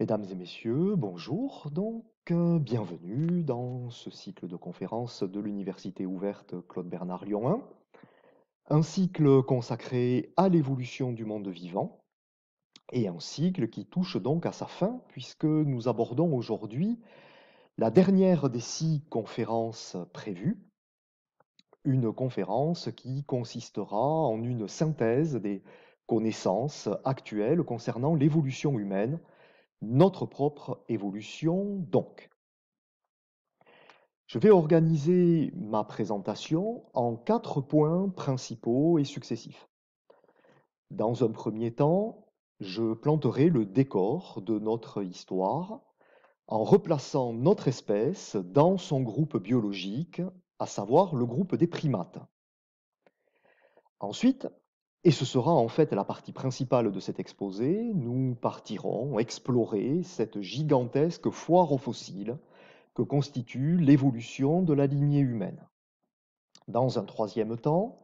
Mesdames et messieurs, bonjour. Donc, euh, bienvenue dans ce cycle de conférences de l'Université ouverte Claude Bernard Lyon 1. Un cycle consacré à l'évolution du monde vivant et un cycle qui touche donc à sa fin puisque nous abordons aujourd'hui la dernière des six conférences prévues. Une conférence qui consistera en une synthèse des connaissances actuelles concernant l'évolution humaine notre propre évolution donc. Je vais organiser ma présentation en quatre points principaux et successifs. Dans un premier temps, je planterai le décor de notre histoire en replaçant notre espèce dans son groupe biologique, à savoir le groupe des primates. Ensuite, et ce sera en fait la partie principale de cet exposé. Nous partirons explorer cette gigantesque foire aux fossiles que constitue l'évolution de la lignée humaine. Dans un troisième temps,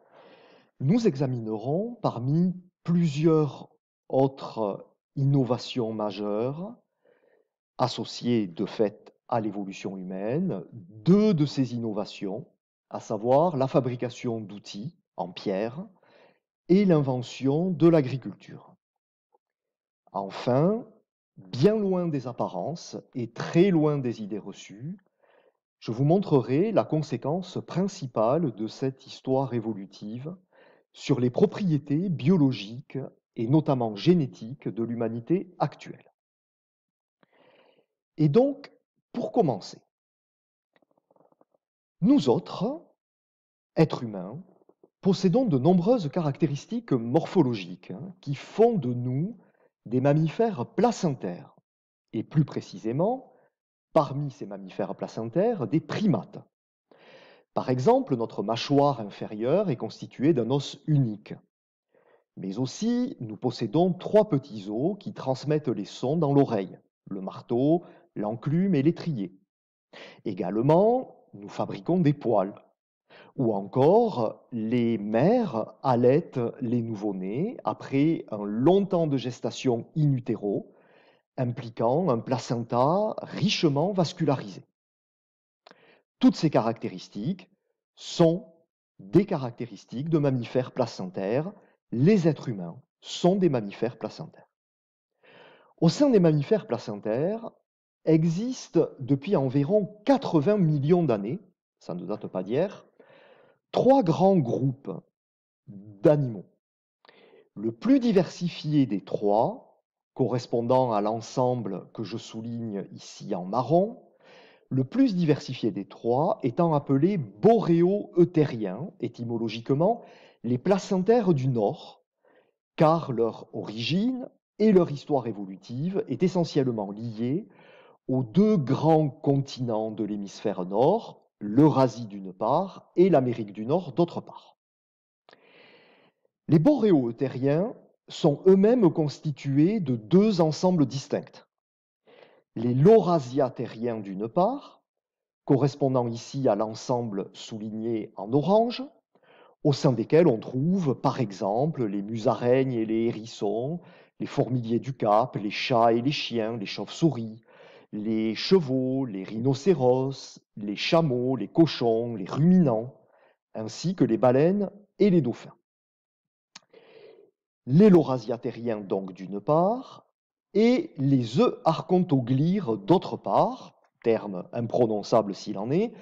nous examinerons parmi plusieurs autres innovations majeures associées de fait à l'évolution humaine, deux de ces innovations, à savoir la fabrication d'outils en pierre et l'invention de l'agriculture. Enfin, bien loin des apparences et très loin des idées reçues, je vous montrerai la conséquence principale de cette histoire évolutive sur les propriétés biologiques et notamment génétiques de l'humanité actuelle. Et donc, pour commencer, nous autres, êtres humains, possédons de nombreuses caractéristiques morphologiques hein, qui font de nous des mammifères placentaires, et plus précisément, parmi ces mammifères placentaires, des primates. Par exemple, notre mâchoire inférieure est constituée d'un os unique. Mais aussi, nous possédons trois petits os qui transmettent les sons dans l'oreille, le marteau, l'enclume et l'étrier. Également, nous fabriquons des poils, ou encore, les mères allaitent les nouveau-nés après un long temps de gestation in utero, impliquant un placenta richement vascularisé. Toutes ces caractéristiques sont des caractéristiques de mammifères placentaires. Les êtres humains sont des mammifères placentaires. Au sein des mammifères placentaires existent depuis environ 80 millions d'années, ça ne date pas d'hier, trois grands groupes d'animaux. Le plus diversifié des trois, correspondant à l'ensemble que je souligne ici en marron, le plus diversifié des trois étant appelé boréo-eutérien, étymologiquement les placentaires du Nord, car leur origine et leur histoire évolutive est essentiellement liée aux deux grands continents de l'hémisphère nord, l'Eurasie d'une part et l'Amérique du Nord d'autre part. Les boréaux sont eux-mêmes constitués de deux ensembles distincts. Les Laurasia d'une part, correspondant ici à l'ensemble souligné en orange, au sein desquels on trouve par exemple les musaraignes et les hérissons, les fourmiliers du Cap, les chats et les chiens, les chauves-souris, les chevaux, les rhinocéros, les chameaux, les cochons, les ruminants, ainsi que les baleines et les dauphins. Les laurasiatériens donc d'une part, et les œufs archontoglyres, d'autre part, terme imprononçable s'il en est,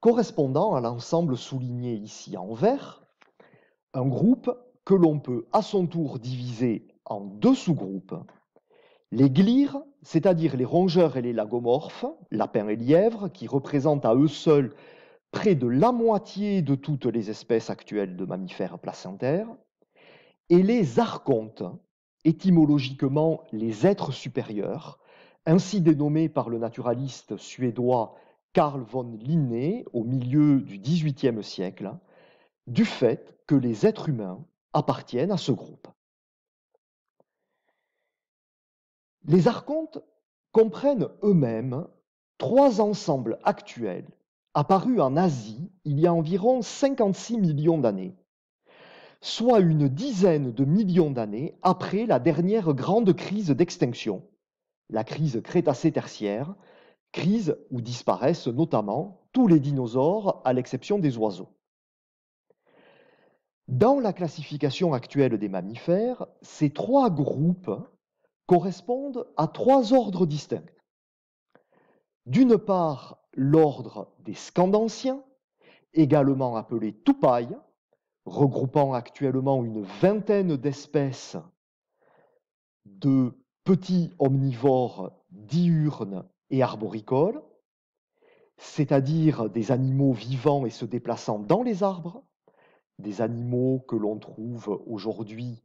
correspondant à l'ensemble souligné ici en vert, un groupe que l'on peut à son tour diviser en deux sous-groupes, les glires, c'est-à-dire les rongeurs et les lagomorphes, lapins et lièvres, qui représentent à eux seuls près de la moitié de toutes les espèces actuelles de mammifères placentaires, et les archontes, étymologiquement les êtres supérieurs, ainsi dénommés par le naturaliste suédois Carl von Linné au milieu du XVIIIe siècle, du fait que les êtres humains appartiennent à ce groupe. Les archontes comprennent eux-mêmes trois ensembles actuels apparus en Asie il y a environ 56 millions d'années, soit une dizaine de millions d'années après la dernière grande crise d'extinction, la crise Crétacé-Tertiaire, crise où disparaissent notamment tous les dinosaures à l'exception des oiseaux. Dans la classification actuelle des mammifères, ces trois groupes correspondent à trois ordres distincts. D'une part, l'ordre des Scandanciens, également appelé Toupaille, regroupant actuellement une vingtaine d'espèces de petits omnivores diurnes et arboricoles, c'est-à-dire des animaux vivants et se déplaçant dans les arbres, des animaux que l'on trouve aujourd'hui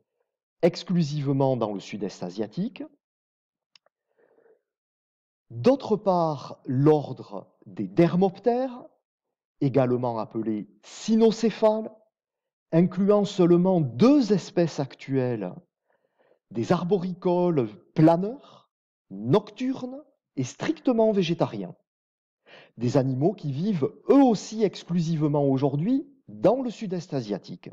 exclusivement dans le sud-est asiatique. D'autre part, l'ordre des dermoptères, également appelé cynocéphales, incluant seulement deux espèces actuelles, des arboricoles planeurs, nocturnes et strictement végétariens. Des animaux qui vivent eux aussi exclusivement aujourd'hui dans le sud-est asiatique.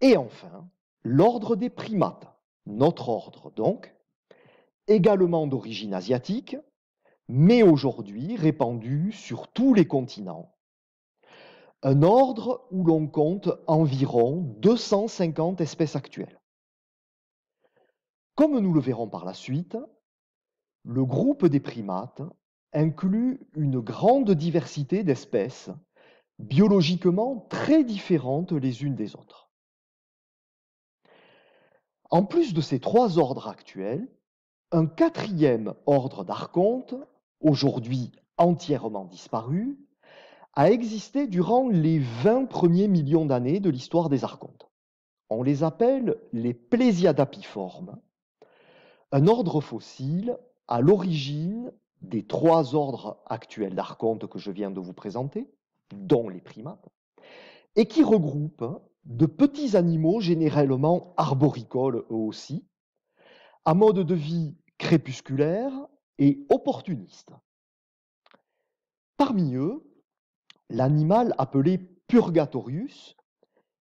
Et enfin, L'ordre des primates, notre ordre donc, également d'origine asiatique, mais aujourd'hui répandu sur tous les continents. Un ordre où l'on compte environ 250 espèces actuelles. Comme nous le verrons par la suite, le groupe des primates inclut une grande diversité d'espèces biologiquement très différentes les unes des autres. En plus de ces trois ordres actuels, un quatrième ordre d'archontes, aujourd'hui entièrement disparu, a existé durant les 20 premiers millions d'années de l'histoire des archontes. On les appelle les Plésiadapiformes, un ordre fossile à l'origine des trois ordres actuels d'archontes que je viens de vous présenter, dont les primates, et qui regroupe de petits animaux généralement arboricoles eux aussi, à mode de vie crépusculaire et opportuniste. Parmi eux, l'animal appelé Purgatorius,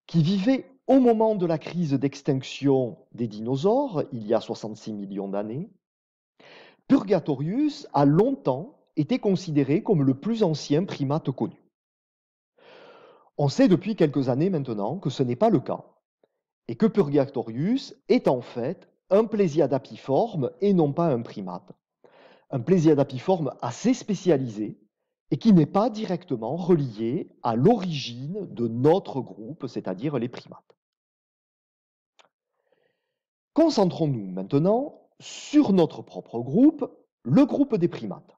qui vivait au moment de la crise d'extinction des dinosaures, il y a 66 millions d'années, Purgatorius a longtemps été considéré comme le plus ancien primate connu. On sait depuis quelques années maintenant que ce n'est pas le cas, et que Purgatorius est en fait un plésiadapiforme et non pas un primate. Un plésiadapiforme assez spécialisé et qui n'est pas directement relié à l'origine de notre groupe, c'est-à-dire les primates. Concentrons-nous maintenant sur notre propre groupe, le groupe des primates.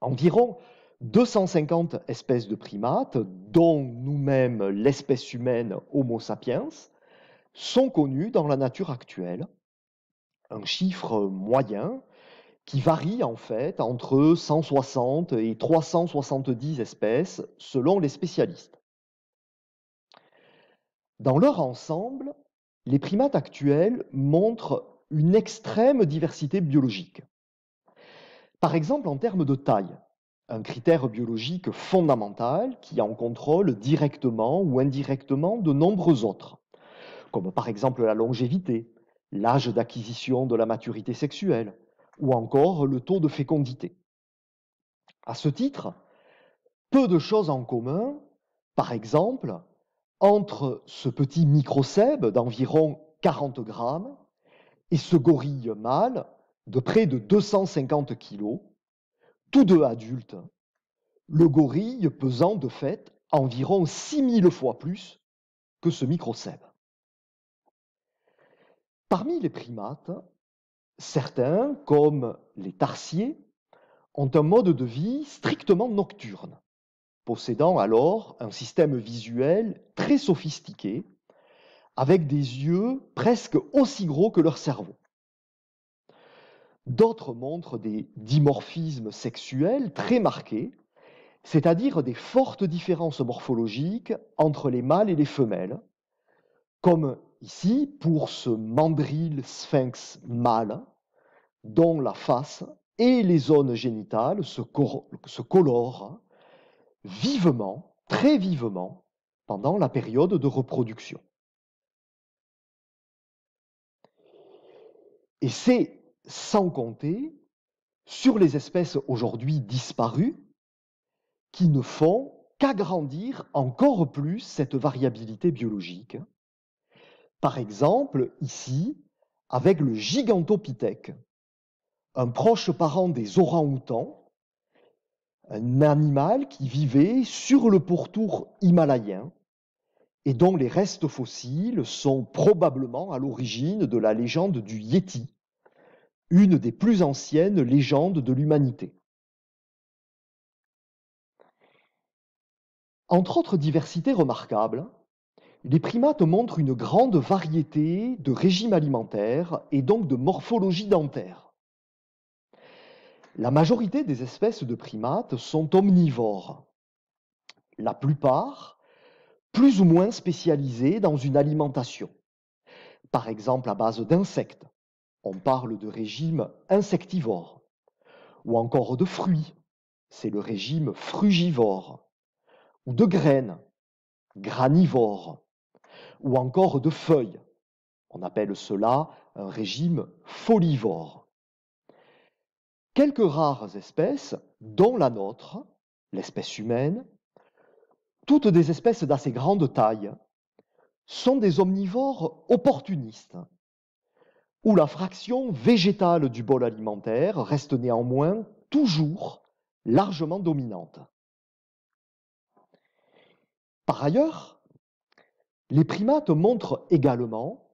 Environ 250 espèces de primates, dont nous-mêmes l'espèce humaine Homo sapiens, sont connues dans la nature actuelle. Un chiffre moyen qui varie en fait entre 160 et 370 espèces selon les spécialistes. Dans leur ensemble, les primates actuels montrent une extrême diversité biologique. Par exemple en termes de taille un critère biologique fondamental qui en contrôle directement ou indirectement de nombreux autres, comme par exemple la longévité, l'âge d'acquisition de la maturité sexuelle ou encore le taux de fécondité. À ce titre, peu de choses en commun, par exemple, entre ce petit microcèbe d'environ 40 grammes et ce gorille mâle de près de 250 kilos, tous deux adultes. Le gorille pesant de fait environ 6000 fois plus que ce microcèbe. Parmi les primates, certains, comme les tarsiers, ont un mode de vie strictement nocturne, possédant alors un système visuel très sophistiqué, avec des yeux presque aussi gros que leur cerveau. D'autres montrent des dimorphismes sexuels très marqués, c'est-à-dire des fortes différences morphologiques entre les mâles et les femelles, comme ici pour ce mandril sphinx mâle, dont la face et les zones génitales se, se colorent vivement, très vivement, pendant la période de reproduction. Et c'est sans compter sur les espèces aujourd'hui disparues qui ne font qu'agrandir encore plus cette variabilité biologique. Par exemple, ici, avec le gigantopithèque, un proche parent des orang-outans, un animal qui vivait sur le pourtour himalayen et dont les restes fossiles sont probablement à l'origine de la légende du Yéti, une des plus anciennes légendes de l'humanité. Entre autres diversités remarquables, les primates montrent une grande variété de régimes alimentaires et donc de morphologie dentaire. La majorité des espèces de primates sont omnivores. La plupart, plus ou moins spécialisées dans une alimentation, par exemple à base d'insectes, on parle de régime insectivore. Ou encore de fruits, c'est le régime frugivore. Ou de graines, granivore. Ou encore de feuilles, on appelle cela un régime folivore. Quelques rares espèces, dont la nôtre, l'espèce humaine, toutes des espèces d'assez grande taille, sont des omnivores opportunistes où la fraction végétale du bol alimentaire reste néanmoins toujours largement dominante. Par ailleurs, les primates montrent également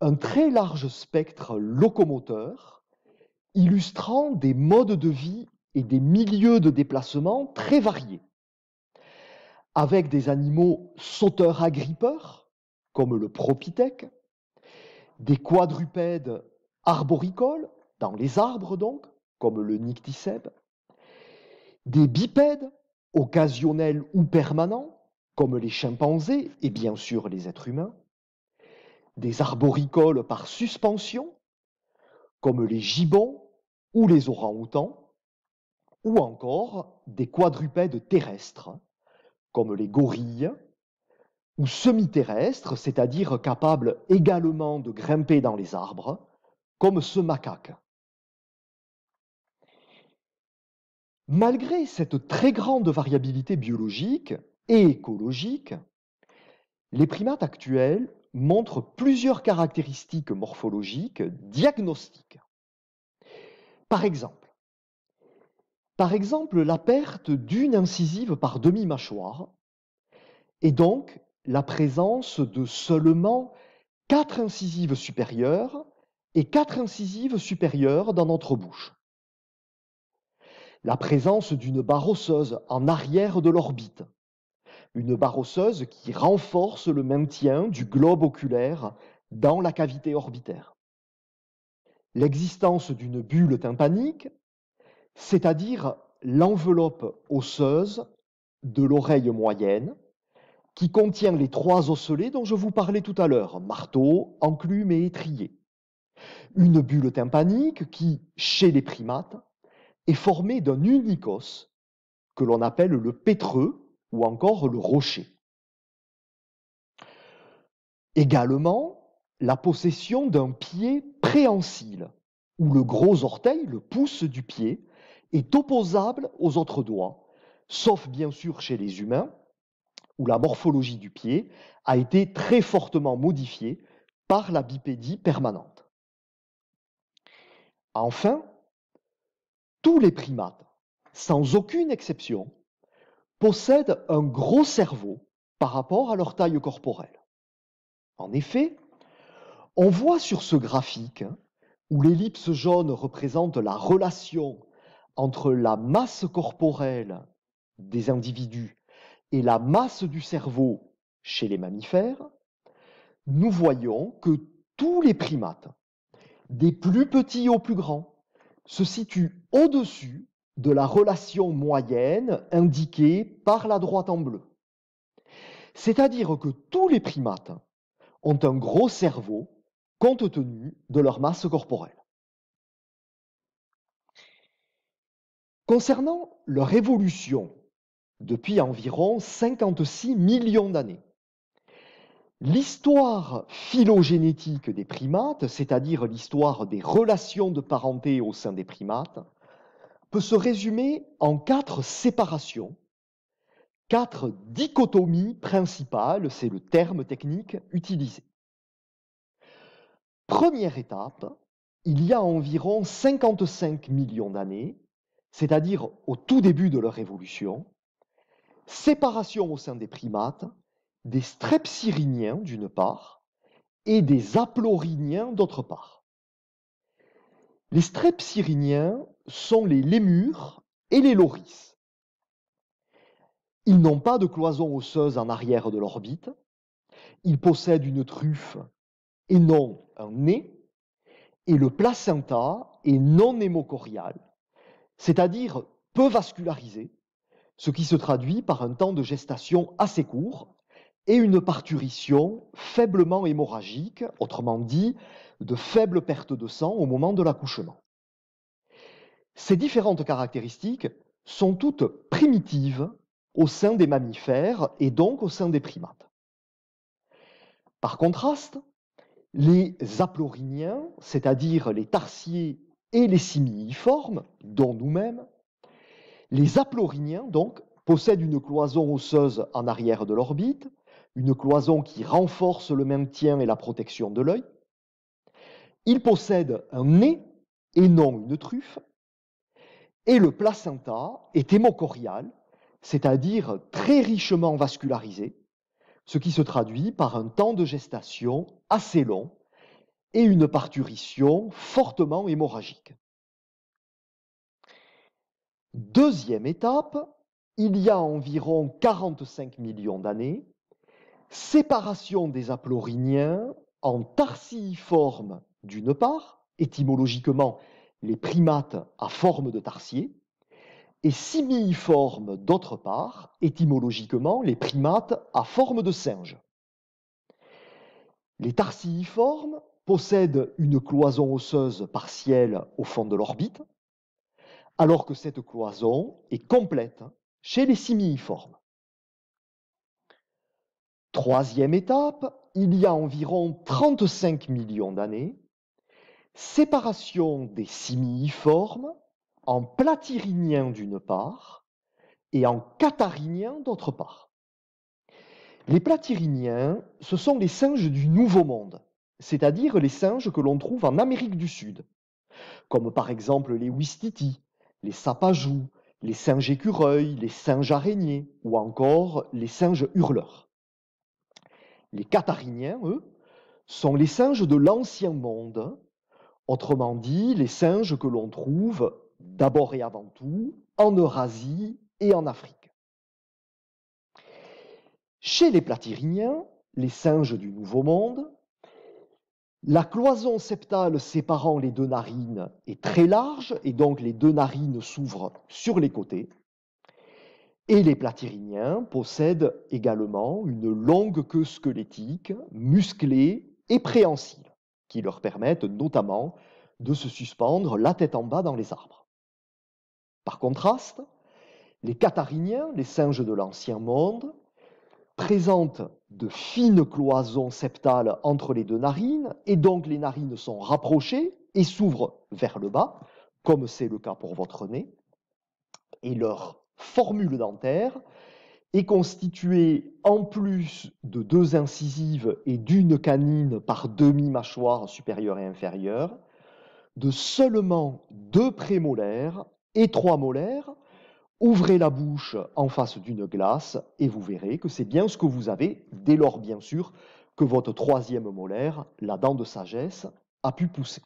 un très large spectre locomoteur, illustrant des modes de vie et des milieux de déplacement très variés, avec des animaux sauteurs-agrippeurs, comme le propithèque, des quadrupèdes arboricoles, dans les arbres donc, comme le nycticebe, des bipèdes, occasionnels ou permanents, comme les chimpanzés et bien sûr les êtres humains, des arboricoles par suspension, comme les gibbons ou les orang-outans, ou encore des quadrupèdes terrestres, comme les gorilles, ou semi-terrestre, c'est-à-dire capable également de grimper dans les arbres, comme ce macaque. Malgré cette très grande variabilité biologique et écologique, les primates actuels montrent plusieurs caractéristiques morphologiques diagnostiques. Par exemple, par exemple la perte d'une incisive par demi-mâchoire est donc la présence de seulement quatre incisives supérieures et quatre incisives supérieures dans notre bouche. La présence d'une barre osseuse en arrière de l'orbite, une barre osseuse qui renforce le maintien du globe oculaire dans la cavité orbitaire. L'existence d'une bulle tympanique, c'est-à-dire l'enveloppe osseuse de l'oreille moyenne, qui contient les trois osselets dont je vous parlais tout à l'heure, marteau, enclume et étrier. Une bulle tympanique qui, chez les primates, est formée d'un unique os que l'on appelle le pétreux ou encore le rocher. Également, la possession d'un pied préhensile, où le gros orteil, le pouce du pied, est opposable aux autres doigts, sauf bien sûr chez les humains, où la morphologie du pied a été très fortement modifiée par la bipédie permanente. Enfin, tous les primates, sans aucune exception, possèdent un gros cerveau par rapport à leur taille corporelle. En effet, on voit sur ce graphique hein, où l'ellipse jaune représente la relation entre la masse corporelle des individus et la masse du cerveau chez les mammifères, nous voyons que tous les primates, des plus petits aux plus grands, se situent au-dessus de la relation moyenne indiquée par la droite en bleu. C'est-à-dire que tous les primates ont un gros cerveau compte tenu de leur masse corporelle. Concernant leur évolution depuis environ 56 millions d'années. L'histoire phylogénétique des primates, c'est-à-dire l'histoire des relations de parenté au sein des primates, peut se résumer en quatre séparations, quatre dichotomies principales, c'est le terme technique utilisé. Première étape, il y a environ 55 millions d'années, c'est-à-dire au tout début de leur évolution, séparation au sein des primates des strepsyriniens d'une part et des aploriniens d'autre part. Les strepsyriniens sont les lémures et les loris. Ils n'ont pas de cloison osseuse en arrière de l'orbite, ils possèdent une truffe et non un nez, et le placenta est non hémocorial, c'est-à-dire peu vascularisé, ce qui se traduit par un temps de gestation assez court et une parturition faiblement hémorragique, autrement dit, de faibles pertes de sang au moment de l'accouchement. Ces différentes caractéristiques sont toutes primitives au sein des mammifères et donc au sein des primates. Par contraste, les aploriniens, c'est-à-dire les tarsiers et les simiiformes, dont nous-mêmes, les aploriniens, donc, possèdent une cloison osseuse en arrière de l'orbite, une cloison qui renforce le maintien et la protection de l'œil. Ils possèdent un nez et non une truffe. Et le placenta est hémocorial, c'est-à-dire très richement vascularisé, ce qui se traduit par un temps de gestation assez long et une parturition fortement hémorragique. Deuxième étape, il y a environ 45 millions d'années, séparation des aploriniens en tarsiiformes d'une part, étymologiquement les primates à forme de tarsier, et simiiformes d'autre part, étymologiquement les primates à forme de singe. Les tarsiiformes possèdent une cloison osseuse partielle au fond de l'orbite, alors que cette cloison est complète chez les simiiformes. Troisième étape, il y a environ 35 millions d'années, séparation des simiiformes en platyriniens d'une part et en catariniens d'autre part. Les platyriniens, ce sont les singes du Nouveau Monde, c'est-à-dire les singes que l'on trouve en Amérique du Sud, comme par exemple les Ouistiti, les sapajous, les singes écureuils, les singes araignées ou encore les singes hurleurs. Les cathariniens, eux, sont les singes de l'ancien monde, autrement dit les singes que l'on trouve d'abord et avant tout en Eurasie et en Afrique. Chez les platyriniens, les singes du Nouveau Monde, la cloison septale séparant les deux narines est très large et donc les deux narines s'ouvrent sur les côtés. Et les platyriniens possèdent également une longue queue squelettique, musclée et préhensile, qui leur permettent notamment de se suspendre la tête en bas dans les arbres. Par contraste, les cathariniens, les singes de l'ancien monde, présente de fines cloisons septales entre les deux narines, et donc les narines sont rapprochées et s'ouvrent vers le bas, comme c'est le cas pour votre nez, et leur formule dentaire est constituée en plus de deux incisives et d'une canine par demi-mâchoire supérieure et inférieure, de seulement deux prémolaires et trois molaires, Ouvrez la bouche en face d'une glace et vous verrez que c'est bien ce que vous avez, dès lors bien sûr, que votre troisième molaire, la dent de sagesse, a pu pousser.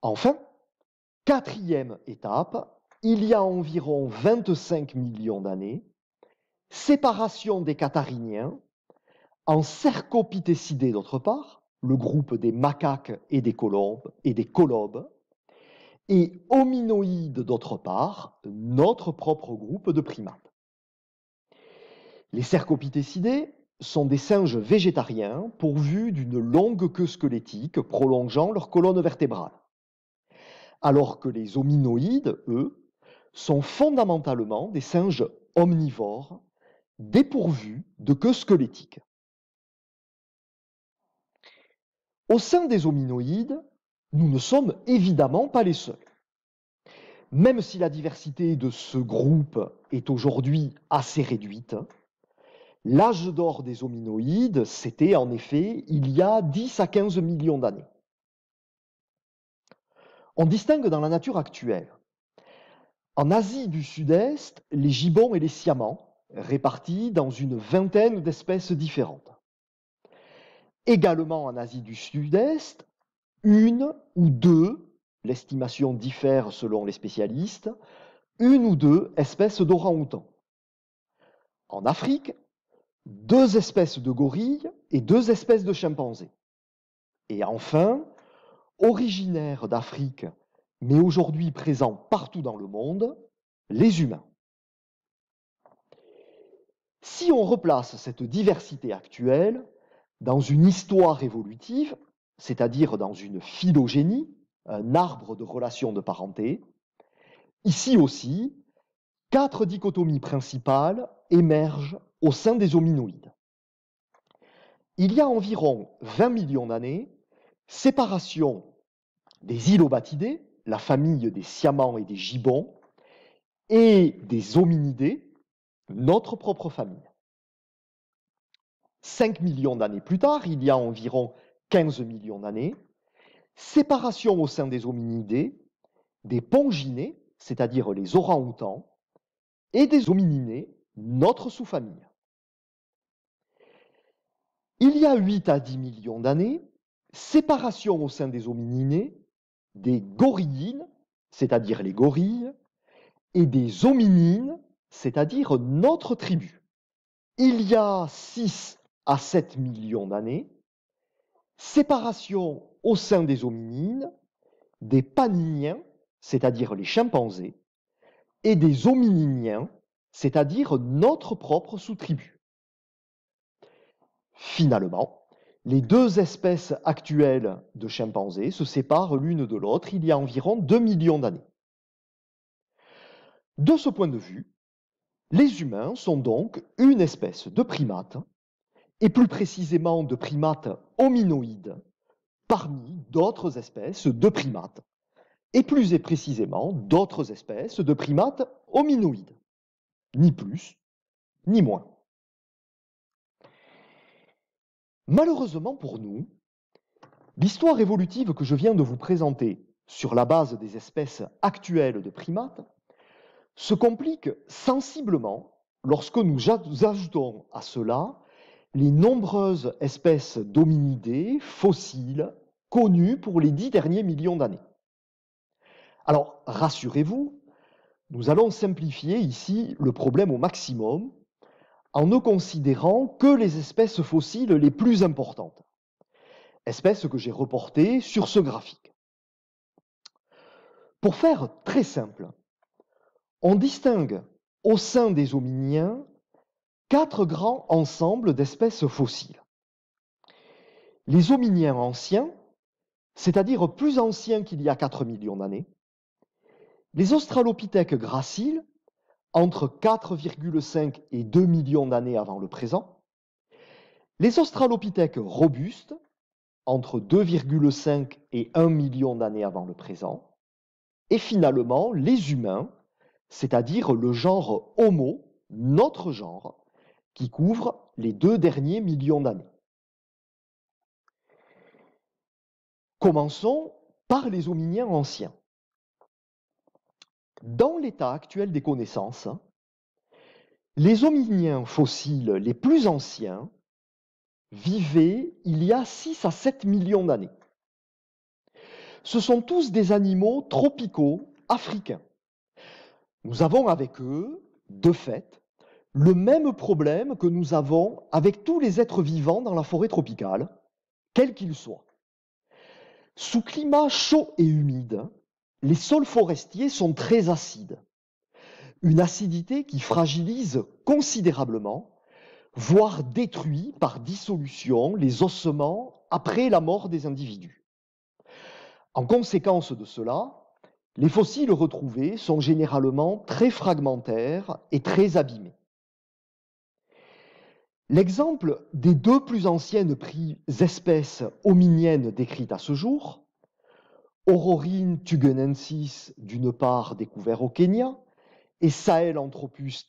Enfin, quatrième étape, il y a environ 25 millions d'années, séparation des Cathariniens en cercopithécidés d'autre part, le groupe des macaques et des colombes, et des colobes, et hominoïdes d'autre part, notre propre groupe de primates. Les cercopithécidés sont des singes végétariens pourvus d'une longue queue squelettique prolongeant leur colonne vertébrale, alors que les hominoïdes, eux, sont fondamentalement des singes omnivores dépourvus de queue squelettique. Au sein des hominoïdes, nous ne sommes évidemment pas les seuls. Même si la diversité de ce groupe est aujourd'hui assez réduite, l'âge d'or des hominoïdes, c'était en effet il y a 10 à 15 millions d'années. On distingue dans la nature actuelle, en Asie du Sud-Est, les gibbons et les siamans, répartis dans une vingtaine d'espèces différentes. Également en Asie du Sud-Est, une ou deux, l'estimation diffère selon les spécialistes, une ou deux espèces d'orang-outans. En Afrique, deux espèces de gorilles et deux espèces de chimpanzés. Et enfin, originaires d'Afrique, mais aujourd'hui présents partout dans le monde, les humains. Si on replace cette diversité actuelle dans une histoire évolutive, c'est-à-dire dans une phylogénie, un arbre de relations de parenté. Ici aussi, quatre dichotomies principales émergent au sein des hominoïdes. Il y a environ 20 millions d'années, séparation des ilobatidés, la famille des siamans et des gibbons, et des hominidés, notre propre famille. 5 millions d'années plus tard, il y a environ 15 millions d'années, séparation au sein des hominidés, des ponginés, c'est-à-dire les orang-outans, et des homininés, notre sous-famille. Il y a 8 à 10 millions d'années, séparation au sein des homininés, des gorillines, c'est-à-dire les gorilles, et des hominines, c'est-à-dire notre tribu. Il y a 6 à 7 millions d'années, séparation au sein des hominines des paniniens, c'est-à-dire les chimpanzés, et des homininiens, c'est-à-dire notre propre sous-tribu. Finalement, les deux espèces actuelles de chimpanzés se séparent l'une de l'autre il y a environ 2 millions d'années. De ce point de vue, les humains sont donc une espèce de primates et plus précisément de primates hominoïdes, parmi d'autres espèces de primates, et plus précisément d'autres espèces de primates hominoïdes, ni plus ni moins. Malheureusement pour nous, l'histoire évolutive que je viens de vous présenter sur la base des espèces actuelles de primates se complique sensiblement lorsque nous ajoutons à cela les nombreuses espèces d'hominidés fossiles connues pour les dix derniers millions d'années. Alors, rassurez-vous, nous allons simplifier ici le problème au maximum en ne considérant que les espèces fossiles les plus importantes, espèces que j'ai reportées sur ce graphique. Pour faire très simple, on distingue au sein des hominiens quatre grands ensembles d'espèces fossiles. Les hominiens anciens, c'est-à-dire plus anciens qu'il y a 4 millions d'années, les australopithèques graciles, entre 4,5 et 2 millions d'années avant le présent, les australopithèques robustes, entre 2,5 et 1 million d'années avant le présent, et finalement les humains, c'est-à-dire le genre Homo, notre genre, qui couvre les deux derniers millions d'années. Commençons par les hominiens anciens. Dans l'état actuel des connaissances, les hominiens fossiles les plus anciens vivaient il y a 6 à 7 millions d'années. Ce sont tous des animaux tropicaux africains. Nous avons avec eux, de fait, le même problème que nous avons avec tous les êtres vivants dans la forêt tropicale, quels qu'ils soient. Sous climat chaud et humide, les sols forestiers sont très acides. Une acidité qui fragilise considérablement, voire détruit par dissolution les ossements après la mort des individus. En conséquence de cela, les fossiles retrouvés sont généralement très fragmentaires et très abîmés. L'exemple des deux plus anciennes espèces hominiennes décrites à ce jour, Aurorine tugenensis d'une part découvert au Kenya et Sahel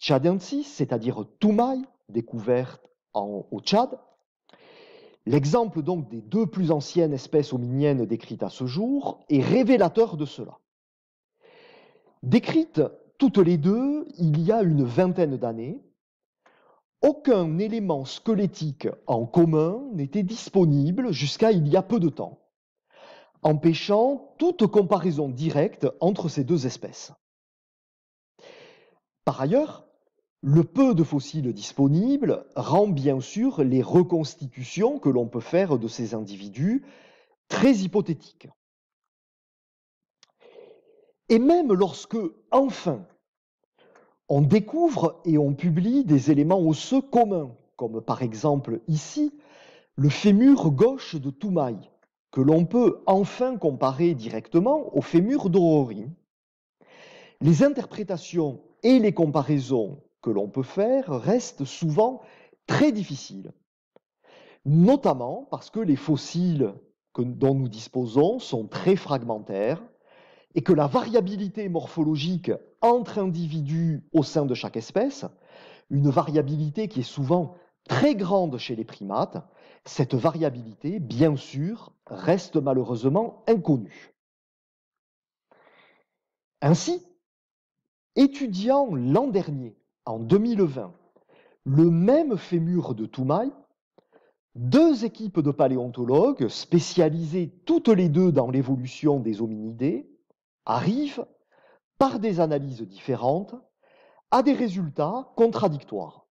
tchadensis, c'est-à-dire Toumaï, découverte au Tchad. L'exemple donc des deux plus anciennes espèces hominiennes décrites à ce jour est révélateur de cela. Décrites toutes les deux il y a une vingtaine d'années, aucun élément squelettique en commun n'était disponible jusqu'à il y a peu de temps, empêchant toute comparaison directe entre ces deux espèces. Par ailleurs, le peu de fossiles disponibles rend bien sûr les reconstitutions que l'on peut faire de ces individus très hypothétiques. Et même lorsque, enfin, on découvre et on publie des éléments osseux communs, comme par exemple ici le fémur gauche de Toumaï, que l'on peut enfin comparer directement au fémur d'Orori. Les interprétations et les comparaisons que l'on peut faire restent souvent très difficiles, notamment parce que les fossiles dont nous disposons sont très fragmentaires et que la variabilité morphologique entre individus au sein de chaque espèce, une variabilité qui est souvent très grande chez les primates, cette variabilité, bien sûr, reste malheureusement inconnue. Ainsi, étudiant l'an dernier, en 2020, le même fémur de Toumaï, deux équipes de paléontologues spécialisées toutes les deux dans l'évolution des hominidés arrivent, par des analyses différentes, à des résultats contradictoires.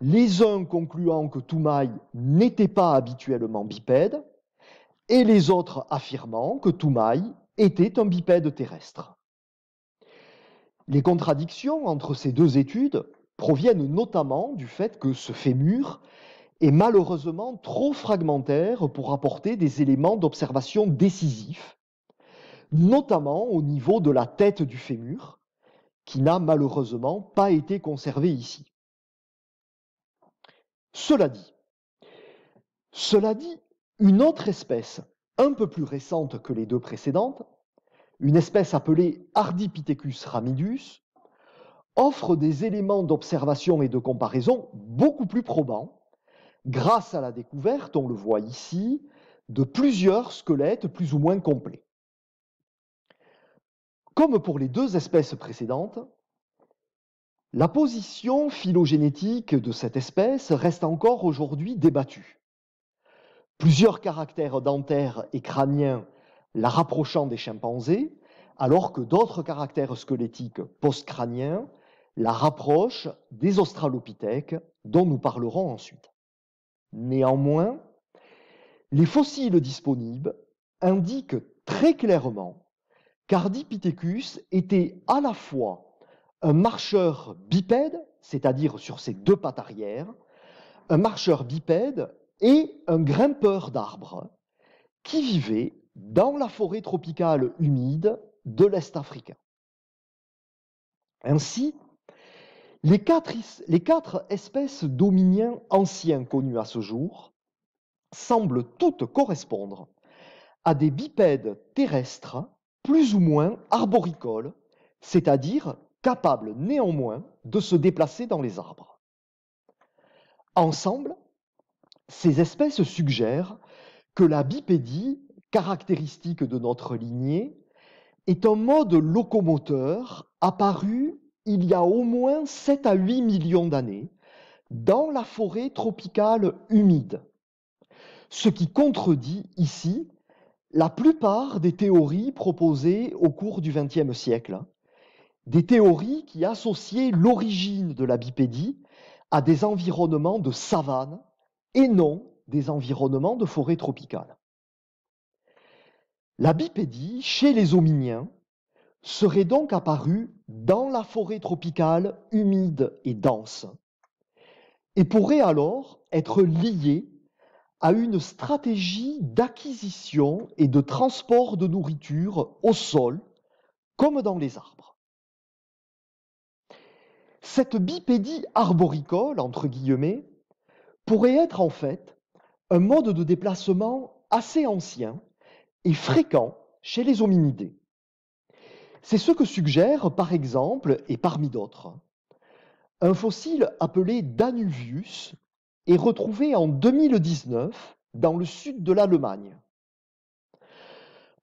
Les uns concluant que Toumaï n'était pas habituellement bipède, et les autres affirmant que Toumaï était un bipède terrestre. Les contradictions entre ces deux études proviennent notamment du fait que ce fémur est malheureusement trop fragmentaire pour apporter des éléments d'observation décisifs notamment au niveau de la tête du fémur, qui n'a malheureusement pas été conservée ici. Cela dit, cela dit, une autre espèce, un peu plus récente que les deux précédentes, une espèce appelée Ardipithecus ramidus, offre des éléments d'observation et de comparaison beaucoup plus probants, grâce à la découverte, on le voit ici, de plusieurs squelettes plus ou moins complets. Comme pour les deux espèces précédentes, la position phylogénétique de cette espèce reste encore aujourd'hui débattue. Plusieurs caractères dentaires et crâniens la rapprochant des chimpanzés, alors que d'autres caractères squelettiques postcrâniens la rapprochent des australopithèques dont nous parlerons ensuite. Néanmoins, les fossiles disponibles indiquent très clairement Cardipithecus était à la fois un marcheur bipède, c'est-à-dire sur ses deux pattes arrière, un marcheur bipède et un grimpeur d'arbres qui vivait dans la forêt tropicale humide de l'Est africain. Ainsi, les quatre, les quatre espèces d'hominiens anciens connues à ce jour semblent toutes correspondre à des bipèdes terrestres plus ou moins arboricoles, c'est-à-dire capable néanmoins de se déplacer dans les arbres. Ensemble, ces espèces suggèrent que la bipédie, caractéristique de notre lignée, est un mode locomoteur apparu il y a au moins 7 à 8 millions d'années dans la forêt tropicale humide. Ce qui contredit ici la plupart des théories proposées au cours du XXe siècle, des théories qui associaient l'origine de la bipédie à des environnements de savane et non des environnements de forêt tropicale. La bipédie chez les hominiens serait donc apparue dans la forêt tropicale humide et dense et pourrait alors être liée à une stratégie d'acquisition et de transport de nourriture au sol, comme dans les arbres. Cette bipédie arboricole, entre guillemets, pourrait être en fait un mode de déplacement assez ancien et fréquent chez les hominidés. C'est ce que suggère, par exemple, et parmi d'autres, un fossile appelé Danuvius est retrouvé en 2019 dans le sud de l'Allemagne.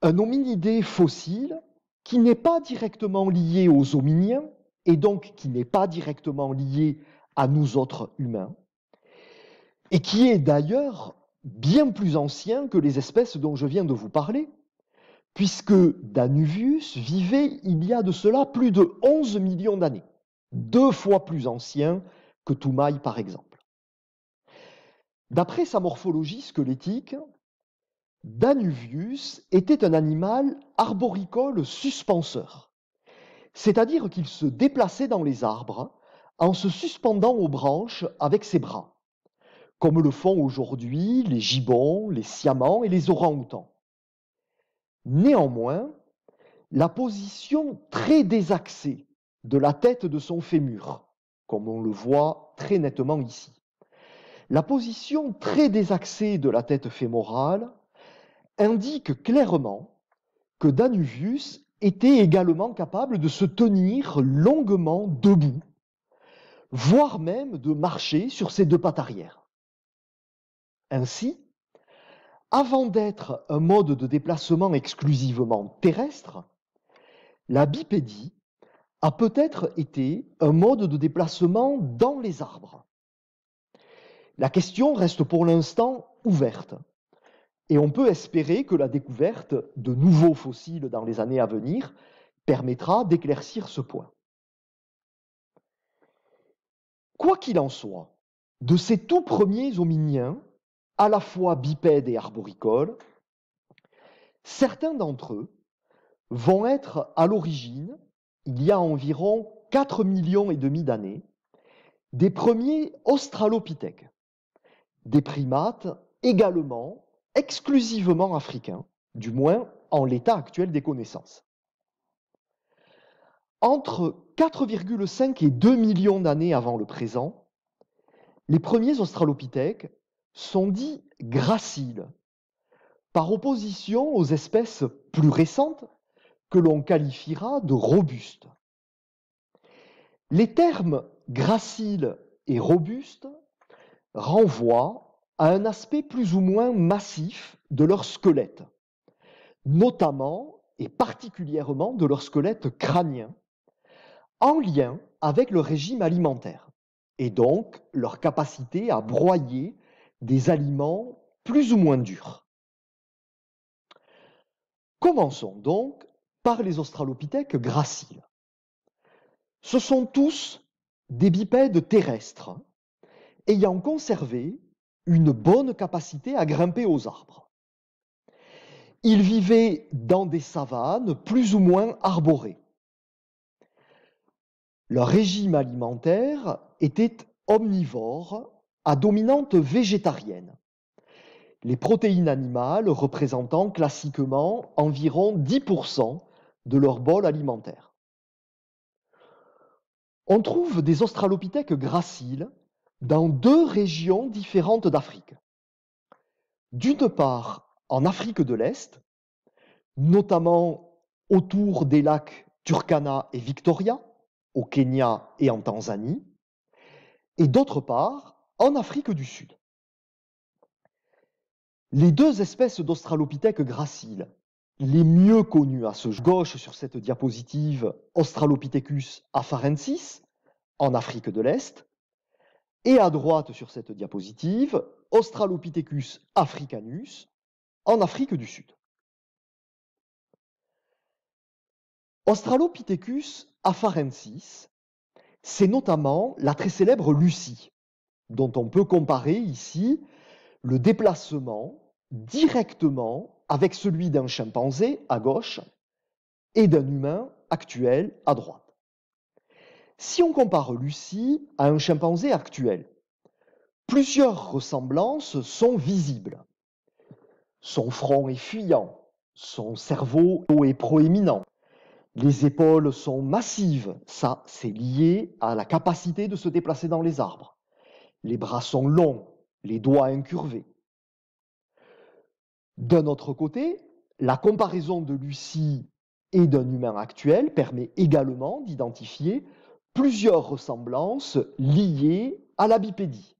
Un hominidé fossile qui n'est pas directement lié aux hominiens et donc qui n'est pas directement lié à nous autres humains et qui est d'ailleurs bien plus ancien que les espèces dont je viens de vous parler, puisque Danuvius vivait il y a de cela plus de 11 millions d'années, deux fois plus ancien que Toumaï par exemple. D'après sa morphologie squelettique, Danuvius était un animal arboricole suspenseur, c'est-à-dire qu'il se déplaçait dans les arbres en se suspendant aux branches avec ses bras, comme le font aujourd'hui les gibbons, les siamans et les orang-outans. Néanmoins, la position très désaxée de la tête de son fémur, comme on le voit très nettement ici, la position très désaxée de la tête fémorale indique clairement que Danuvius était également capable de se tenir longuement debout, voire même de marcher sur ses deux pattes arrière. Ainsi, avant d'être un mode de déplacement exclusivement terrestre, la bipédie a peut-être été un mode de déplacement dans les arbres. La question reste pour l'instant ouverte. Et on peut espérer que la découverte de nouveaux fossiles dans les années à venir permettra d'éclaircir ce point. Quoi qu'il en soit, de ces tout premiers hominiens, à la fois bipèdes et arboricoles, certains d'entre eux vont être à l'origine, il y a environ 4 millions et demi d'années, des premiers australopithèques des primates également exclusivement africains, du moins en l'état actuel des connaissances. Entre 4,5 et 2 millions d'années avant le présent, les premiers australopithèques sont dits graciles, par opposition aux espèces plus récentes que l'on qualifiera de robustes. Les termes gracile et robustes renvoie à un aspect plus ou moins massif de leur squelette, notamment et particulièrement de leur squelette crânien, en lien avec le régime alimentaire, et donc leur capacité à broyer des aliments plus ou moins durs. Commençons donc par les australopithèques graciles. Ce sont tous des bipèdes terrestres ayant conservé une bonne capacité à grimper aux arbres. Ils vivaient dans des savanes plus ou moins arborées. Leur régime alimentaire était omnivore à dominante végétarienne. Les protéines animales représentant classiquement environ 10% de leur bol alimentaire. On trouve des australopithèques graciles dans deux régions différentes d'Afrique. D'une part, en Afrique de l'Est, notamment autour des lacs Turkana et Victoria, au Kenya et en Tanzanie, et d'autre part, en Afrique du Sud. Les deux espèces d'Australopithèques graciles, les mieux connues à ce gauche sur cette diapositive, Australopithecus afarensis, en Afrique de l'Est, et à droite sur cette diapositive, Australopithecus africanus en Afrique du Sud. Australopithecus afarensis, c'est notamment la très célèbre Lucie, dont on peut comparer ici le déplacement directement avec celui d'un chimpanzé à gauche et d'un humain actuel à droite. Si on compare Lucie à un chimpanzé actuel, plusieurs ressemblances sont visibles. Son front est fuyant, son cerveau est proéminent, les épaules sont massives, ça c'est lié à la capacité de se déplacer dans les arbres. Les bras sont longs, les doigts incurvés. D'un autre côté, la comparaison de Lucie et d'un humain actuel permet également d'identifier plusieurs ressemblances liées à la bipédie.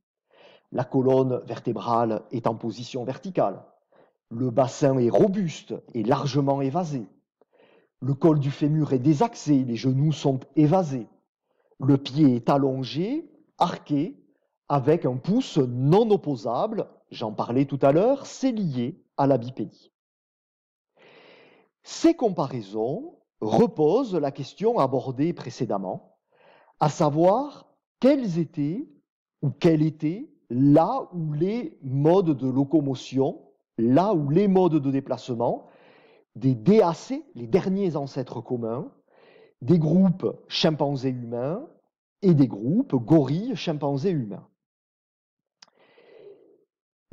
La colonne vertébrale est en position verticale. Le bassin est robuste et largement évasé. Le col du fémur est désaxé, les genoux sont évasés. Le pied est allongé, arqué, avec un pouce non opposable, j'en parlais tout à l'heure, c'est lié à la bipédie. Ces comparaisons reposent la question abordée précédemment à savoir quels étaient ou quels étaient, là où les modes de locomotion, là où les modes de déplacement des DAC, les derniers ancêtres communs, des groupes chimpanzés humains et des groupes gorilles chimpanzés humains.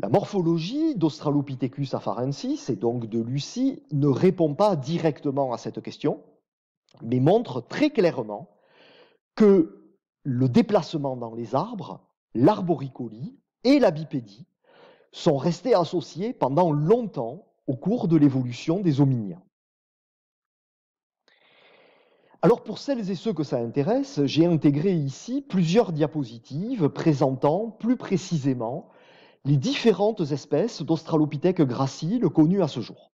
La morphologie d'Australopithecus afarensis et donc de Lucie ne répond pas directement à cette question, mais montre très clairement que le déplacement dans les arbres, l'arboricolie et la bipédie sont restés associés pendant longtemps au cours de l'évolution des hominiens. Alors pour celles et ceux que ça intéresse, j'ai intégré ici plusieurs diapositives présentant plus précisément les différentes espèces d'Australopithèques graciles connues à ce jour.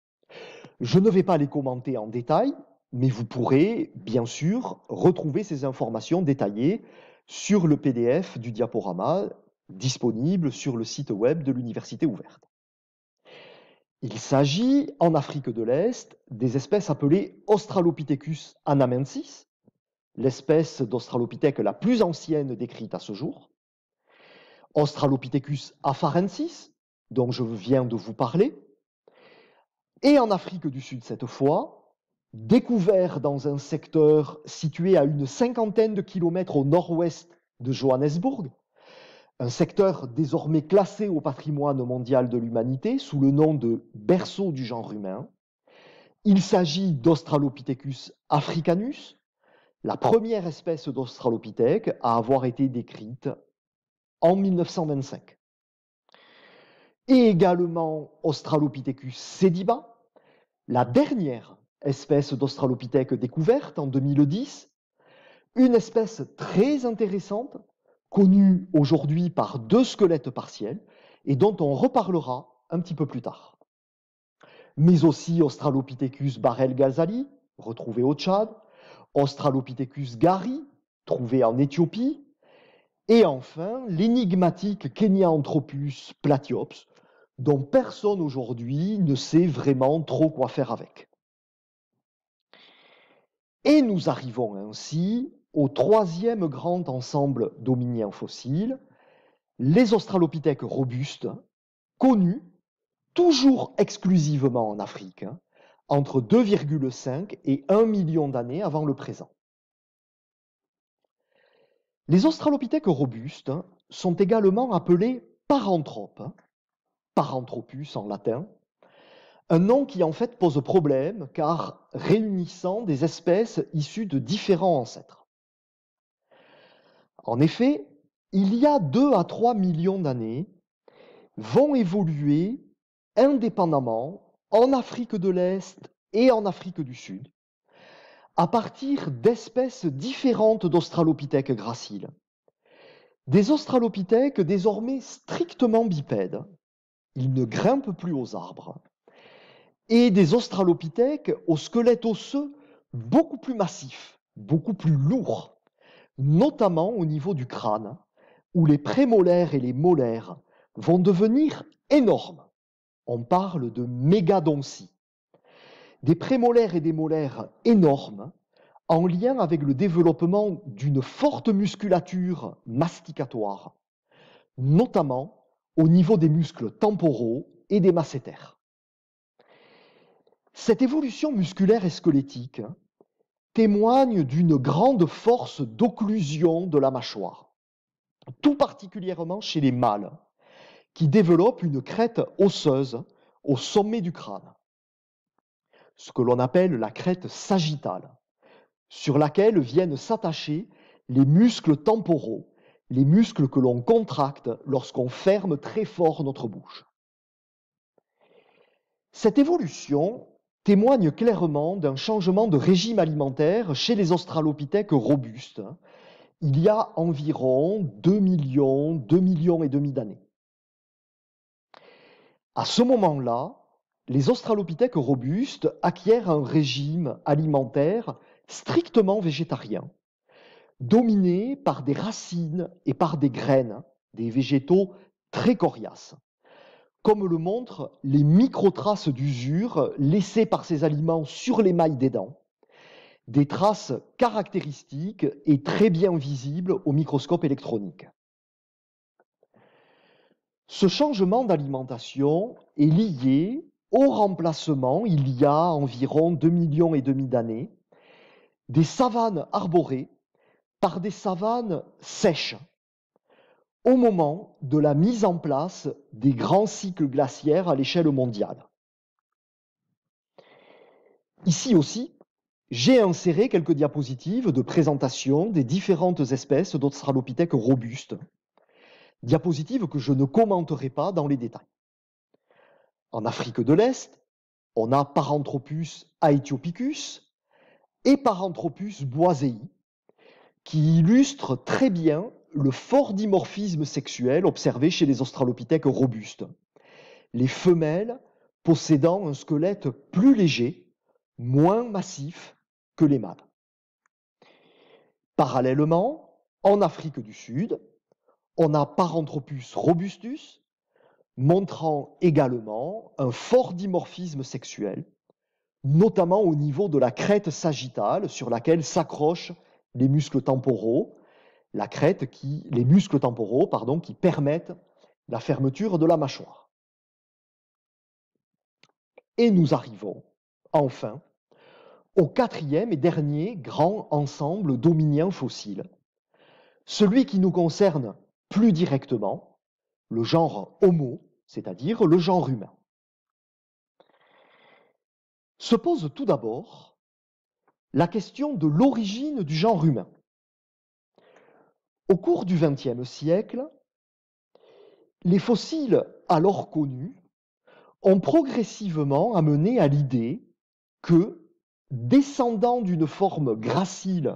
Je ne vais pas les commenter en détail, mais vous pourrez bien sûr retrouver ces informations détaillées sur le PDF du diaporama disponible sur le site web de l'Université ouverte. Il s'agit, en Afrique de l'Est, des espèces appelées Australopithecus anamensis, l'espèce d'Australopithèque la plus ancienne décrite à ce jour, Australopithecus afarensis, dont je viens de vous parler, et en Afrique du Sud cette fois, découvert dans un secteur situé à une cinquantaine de kilomètres au nord-ouest de Johannesburg, un secteur désormais classé au patrimoine mondial de l'humanité sous le nom de berceau du genre humain. Il s'agit d'Australopithecus africanus, la première espèce d'Australopithèque à avoir été décrite en 1925. Et également Australopithecus sediba, la dernière espèce d'Australopithèque découverte en 2010, une espèce très intéressante, connue aujourd'hui par deux squelettes partiels, et dont on reparlera un petit peu plus tard. Mais aussi Australopithecus barel gazali, retrouvé au Tchad, Australopithecus gari, trouvé en Éthiopie, et enfin l'énigmatique Kenyanthropus platyops, dont personne aujourd'hui ne sait vraiment trop quoi faire avec. Et nous arrivons ainsi au troisième grand ensemble dominien fossile, les australopithèques robustes, connus toujours exclusivement en Afrique, hein, entre 2,5 et 1 million d'années avant le présent. Les australopithèques robustes hein, sont également appelés paranthropes, hein, paranthropus en latin, un nom qui en fait pose problème car réunissant des espèces issues de différents ancêtres. En effet, il y a 2 à 3 millions d'années, vont évoluer indépendamment en Afrique de l'Est et en Afrique du Sud à partir d'espèces différentes d'australopithèques graciles. Des australopithèques désormais strictement bipèdes, ils ne grimpent plus aux arbres, et des australopithèques au squelette osseux beaucoup plus massif, beaucoup plus lourd, notamment au niveau du crâne, où les prémolaires et les molaires vont devenir énormes. On parle de mégadonsies, Des prémolaires et des molaires énormes, en lien avec le développement d'une forte musculature masticatoire, notamment au niveau des muscles temporaux et des masséters. Cette évolution musculaire et squelettique témoigne d'une grande force d'occlusion de la mâchoire, tout particulièrement chez les mâles, qui développent une crête osseuse au sommet du crâne, ce que l'on appelle la crête sagittale, sur laquelle viennent s'attacher les muscles temporaux, les muscles que l'on contracte lorsqu'on ferme très fort notre bouche. Cette évolution témoigne clairement d'un changement de régime alimentaire chez les australopithèques robustes il y a environ 2 millions, 2 millions et demi d'années. À ce moment-là, les australopithèques robustes acquièrent un régime alimentaire strictement végétarien, dominé par des racines et par des graines, des végétaux très coriaces comme le montrent les micro-traces d'usure laissées par ces aliments sur les mailles des dents, des traces caractéristiques et très bien visibles au microscope électronique. Ce changement d'alimentation est lié au remplacement, il y a environ 2 millions et demi d'années, des savanes arborées par des savanes sèches au moment de la mise en place des grands cycles glaciaires à l'échelle mondiale. Ici aussi, j'ai inséré quelques diapositives de présentation des différentes espèces d'Australopithèques robustes, diapositives que je ne commenterai pas dans les détails. En Afrique de l'Est, on a Paranthropus aethiopicus et Paranthropus boisei, qui illustrent très bien le fort dimorphisme sexuel observé chez les australopithèques robustes. Les femelles possédant un squelette plus léger, moins massif que les mâles. Parallèlement, en Afrique du Sud, on a Paranthropus robustus, montrant également un fort dimorphisme sexuel, notamment au niveau de la crête sagittale sur laquelle s'accrochent les muscles temporaux, la crête, qui, les muscles temporaux, pardon, qui permettent la fermeture de la mâchoire. Et nous arrivons, enfin, au quatrième et dernier grand ensemble dominien fossile, celui qui nous concerne plus directement, le genre homo, c'est-à-dire le genre humain. Se pose tout d'abord la question de l'origine du genre humain. Au cours du XXe siècle, les fossiles alors connus ont progressivement amené à l'idée que, descendant d'une forme gracile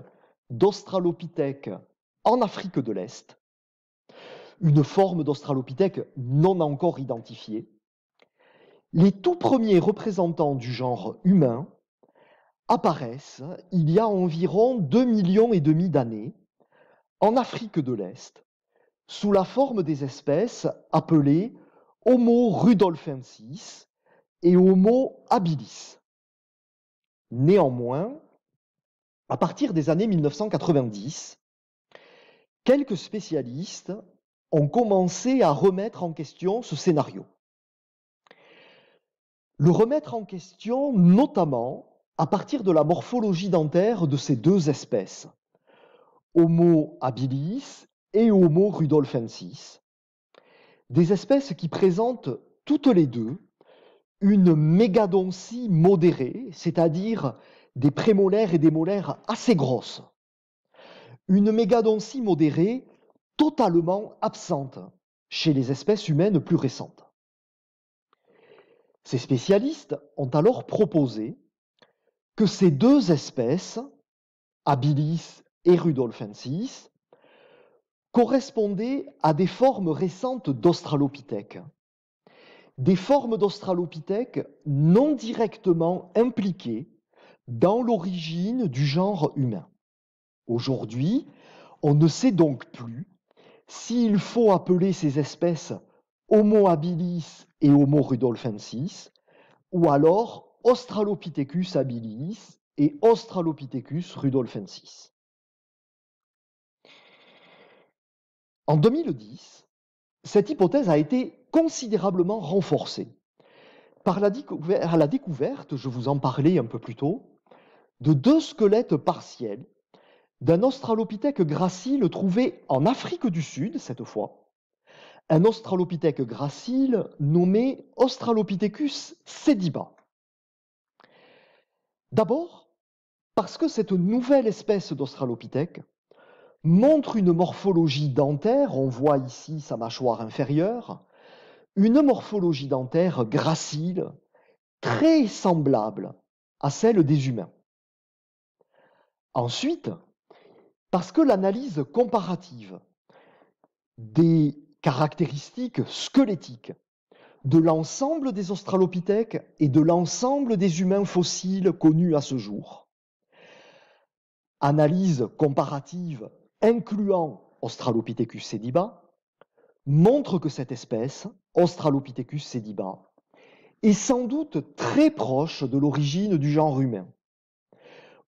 d'Australopithèque en Afrique de l'Est, une forme d'Australopithèque non encore identifiée, les tout premiers représentants du genre humain apparaissent il y a environ 2 millions et demi d'années en Afrique de l'Est sous la forme des espèces appelées Homo rudolfensis et Homo habilis. Néanmoins, à partir des années 1990, quelques spécialistes ont commencé à remettre en question ce scénario. Le remettre en question notamment à partir de la morphologie dentaire de ces deux espèces. Homo habilis et Homo rudolfensis, des espèces qui présentent toutes les deux une mégadoncie modérée, c'est-à-dire des prémolaires et des molaires assez grosses. Une mégadoncie modérée totalement absente chez les espèces humaines plus récentes. Ces spécialistes ont alors proposé que ces deux espèces, habilis et rudolphensis correspondaient à des formes récentes d'Australopithèques. Des formes d'Australopithèques non directement impliquées dans l'origine du genre humain. Aujourd'hui, on ne sait donc plus s'il faut appeler ces espèces Homo habilis et Homo rudolfensis, ou alors Australopithecus habilis et Australopithecus rudolfensis. En 2010, cette hypothèse a été considérablement renforcée par la, découverte, je vous en parlais un peu plus tôt, de deux squelettes partiels d'un australopithèque gracile trouvé en Afrique du Sud, cette fois, un australopithèque gracile nommé Australopithecus sediba. D'abord, parce que cette nouvelle espèce d'australopithèque montre une morphologie dentaire, on voit ici sa mâchoire inférieure, une morphologie dentaire gracile, très semblable à celle des humains. Ensuite, parce que l'analyse comparative des caractéristiques squelettiques de l'ensemble des australopithèques et de l'ensemble des humains fossiles connus à ce jour. Analyse comparative incluant Australopithecus sediba, montre que cette espèce, Australopithecus sediba, est sans doute très proche de l'origine du genre humain,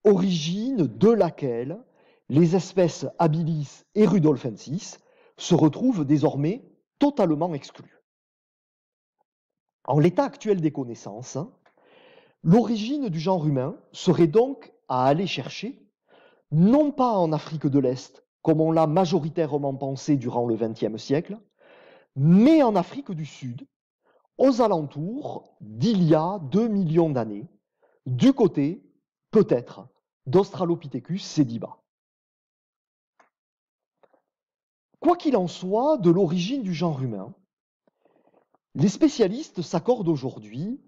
origine de laquelle les espèces habilis et rudolfensis se retrouvent désormais totalement exclues. En l'état actuel des connaissances, l'origine du genre humain serait donc à aller chercher non pas en Afrique de l'Est, comme on l'a majoritairement pensé durant le XXe siècle, mais en Afrique du Sud, aux alentours d'il y a 2 millions d'années, du côté, peut-être, d'Australopithecus sediba. Quoi qu'il en soit de l'origine du genre humain, les spécialistes s'accordent aujourd'hui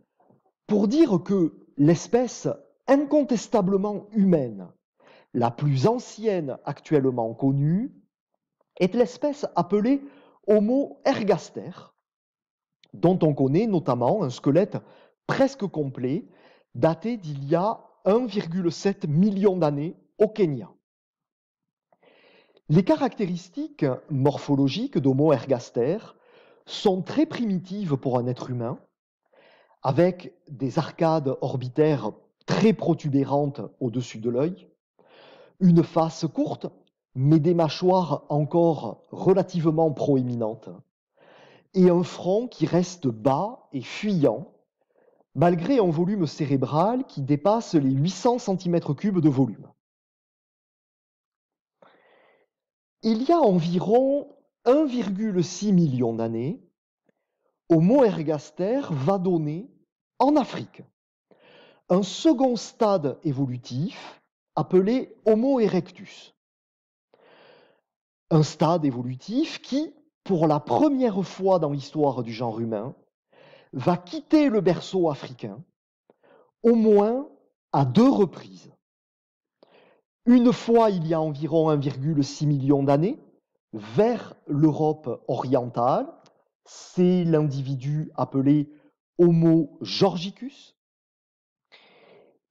pour dire que l'espèce incontestablement humaine la plus ancienne actuellement connue, est l'espèce appelée Homo ergaster, dont on connaît notamment un squelette presque complet, daté d'il y a 1,7 million d'années au Kenya. Les caractéristiques morphologiques d'Homo ergaster sont très primitives pour un être humain, avec des arcades orbitaires très protubérantes au-dessus de l'œil, une face courte, mais des mâchoires encore relativement proéminentes, et un front qui reste bas et fuyant, malgré un volume cérébral qui dépasse les 800 cm3 de volume. Il y a environ 1,6 million d'années, Homo ergaster va donner, en Afrique, un second stade évolutif appelé Homo erectus. Un stade évolutif qui, pour la première fois dans l'histoire du genre humain, va quitter le berceau africain au moins à deux reprises. Une fois il y a environ 1,6 million d'années, vers l'Europe orientale, c'est l'individu appelé Homo georgicus.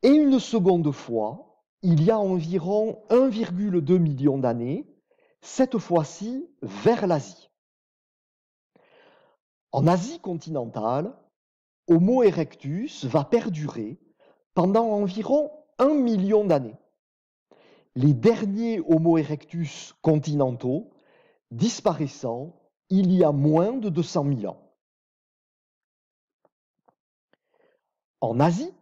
Et une seconde fois, il y a environ 1,2 million d'années, cette fois-ci vers l'Asie. En Asie continentale, Homo erectus va perdurer pendant environ 1 million d'années. Les derniers Homo erectus continentaux disparaissant il y a moins de 200 000 ans. En Asie,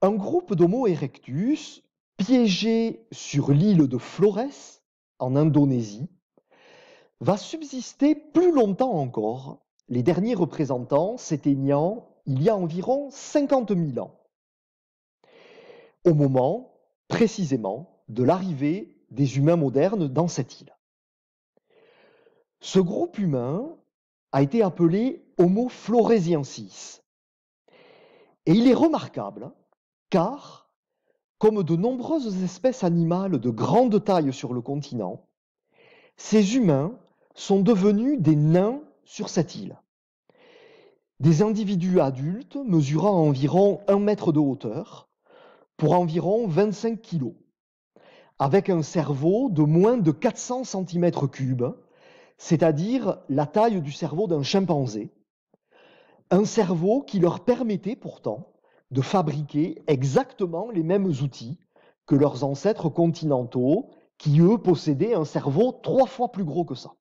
un groupe d'Homo erectus piégé sur l'île de Flores, en Indonésie, va subsister plus longtemps encore, les derniers représentants s'éteignant il y a environ 50 000 ans, au moment précisément de l'arrivée des humains modernes dans cette île. Ce groupe humain a été appelé Homo floresiensis. Et il est remarquable car, comme de nombreuses espèces animales de grande taille sur le continent, ces humains sont devenus des nains sur cette île. Des individus adultes mesurant environ 1 mètre de hauteur pour environ 25 kilos, avec un cerveau de moins de 400 cm3, c'est-à-dire la taille du cerveau d'un chimpanzé, un cerveau qui leur permettait pourtant de fabriquer exactement les mêmes outils que leurs ancêtres continentaux, qui eux possédaient un cerveau trois fois plus gros que ça.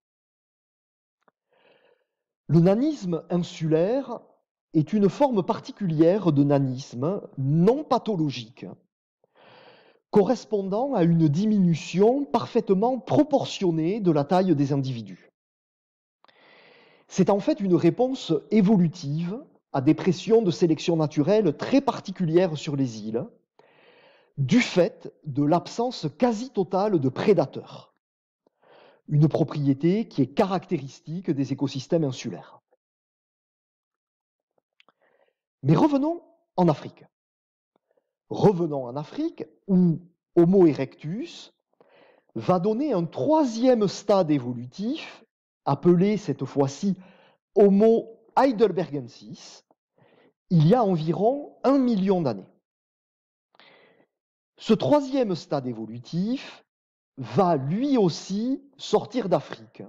Le nanisme insulaire est une forme particulière de nanisme non pathologique, correspondant à une diminution parfaitement proportionnée de la taille des individus. C'est en fait une réponse évolutive à des pressions de sélection naturelle très particulières sur les îles, du fait de l'absence quasi totale de prédateurs, une propriété qui est caractéristique des écosystèmes insulaires. Mais revenons en Afrique. Revenons en Afrique où Homo erectus va donner un troisième stade évolutif, appelé cette fois-ci Homo Heidelbergensis il y a environ un million d'années. Ce troisième stade évolutif va lui aussi sortir d'Afrique,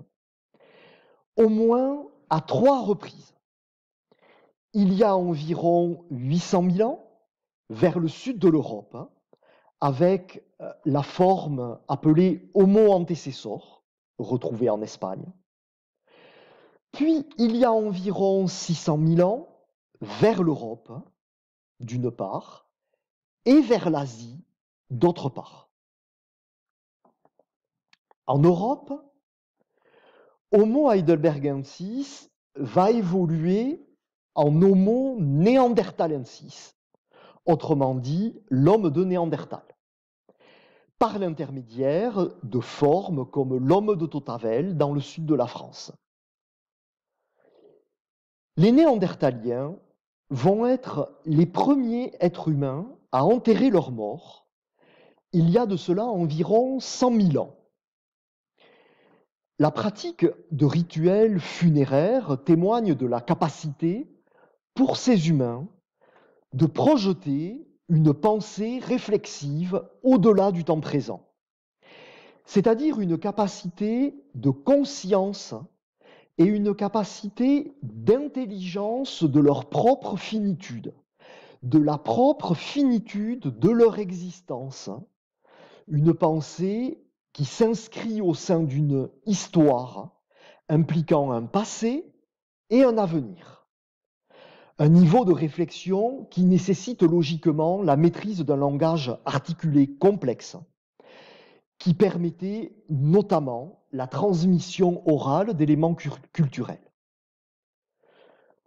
au moins à trois reprises. Il y a environ 800 000 ans, vers le sud de l'Europe, hein, avec euh, la forme appelée Homo antecessor, retrouvée en Espagne. Puis, il y a environ 600 000 ans, vers l'Europe, d'une part, et vers l'Asie, d'autre part. En Europe, Homo heidelbergensis va évoluer en Homo néandertalensis, autrement dit l'homme de Néandertal, par l'intermédiaire de formes comme l'homme de Totavel dans le sud de la France. Les Néandertaliens vont être les premiers êtres humains à enterrer leurs morts, il y a de cela environ 100 000 ans. La pratique de rituels funéraires témoigne de la capacité pour ces humains de projeter une pensée réflexive au-delà du temps présent, c'est-à-dire une capacité de conscience et une capacité d'intelligence de leur propre finitude, de la propre finitude de leur existence, une pensée qui s'inscrit au sein d'une histoire impliquant un passé et un avenir. Un niveau de réflexion qui nécessite logiquement la maîtrise d'un langage articulé complexe, qui permettait notamment la transmission orale d'éléments culturels.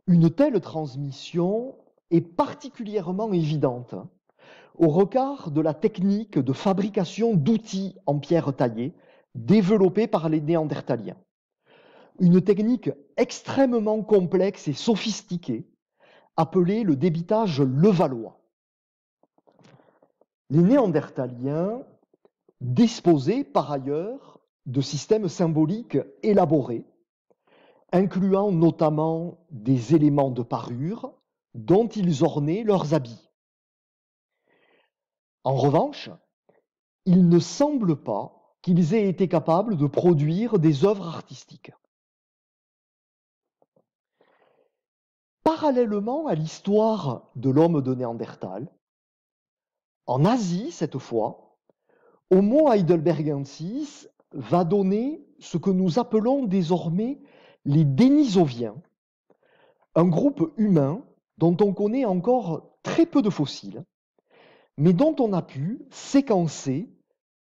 Une telle transmission est particulièrement évidente au regard de la technique de fabrication d'outils en pierre taillée développée par les Néandertaliens. Une technique extrêmement complexe et sophistiquée appelée le débitage levallois. Les Néandertaliens disposaient par ailleurs de systèmes symboliques élaborés, incluant notamment des éléments de parure dont ils ornaient leurs habits. En revanche, il ne semble pas qu'ils aient été capables de produire des œuvres artistiques. Parallèlement à l'histoire de l'homme de Néandertal, en Asie cette fois, Homo heidelbergensis va donner ce que nous appelons désormais les Denisoviens, un groupe humain dont on connaît encore très peu de fossiles, mais dont on a pu séquencer,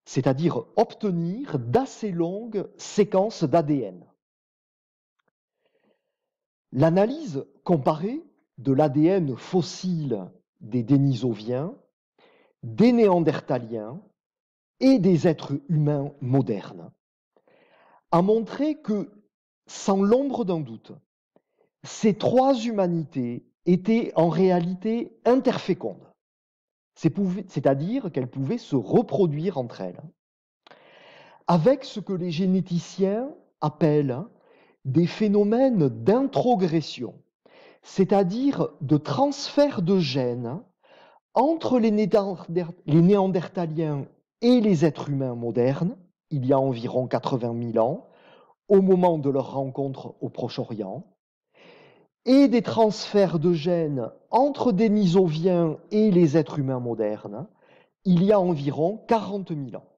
c'est-à-dire obtenir d'assez longues séquences d'ADN. L'analyse comparée de l'ADN fossile des Denisoviens, des Néandertaliens et des êtres humains modernes a montré que, sans l'ombre d'un doute, ces trois humanités étaient en réalité interfécondes, c'est-à-dire qu'elles pouvaient se reproduire entre elles, avec ce que les généticiens appellent des phénomènes d'introgression, c'est-à-dire de transfert de gènes entre les, Néandertaliens et les êtres humains modernes, il y a environ 80 000 ans, au moment de leur rencontre au Proche-Orient, et des transferts de gènes entre Denisoviens et les êtres humains modernes, il y a environ 40 000 ans.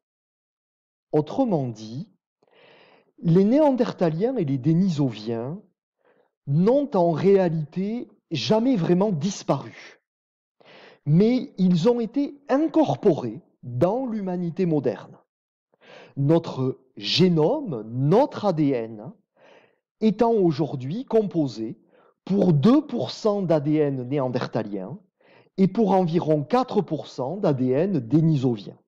Autrement dit, les Néandertaliens et les Denisoviens n'ont en réalité jamais vraiment disparu, mais ils ont été incorporés dans l'humanité moderne. Notre génome, notre ADN, hein, étant aujourd'hui composé pour 2% d'ADN néandertalien et pour environ 4% d'ADN dénisovien.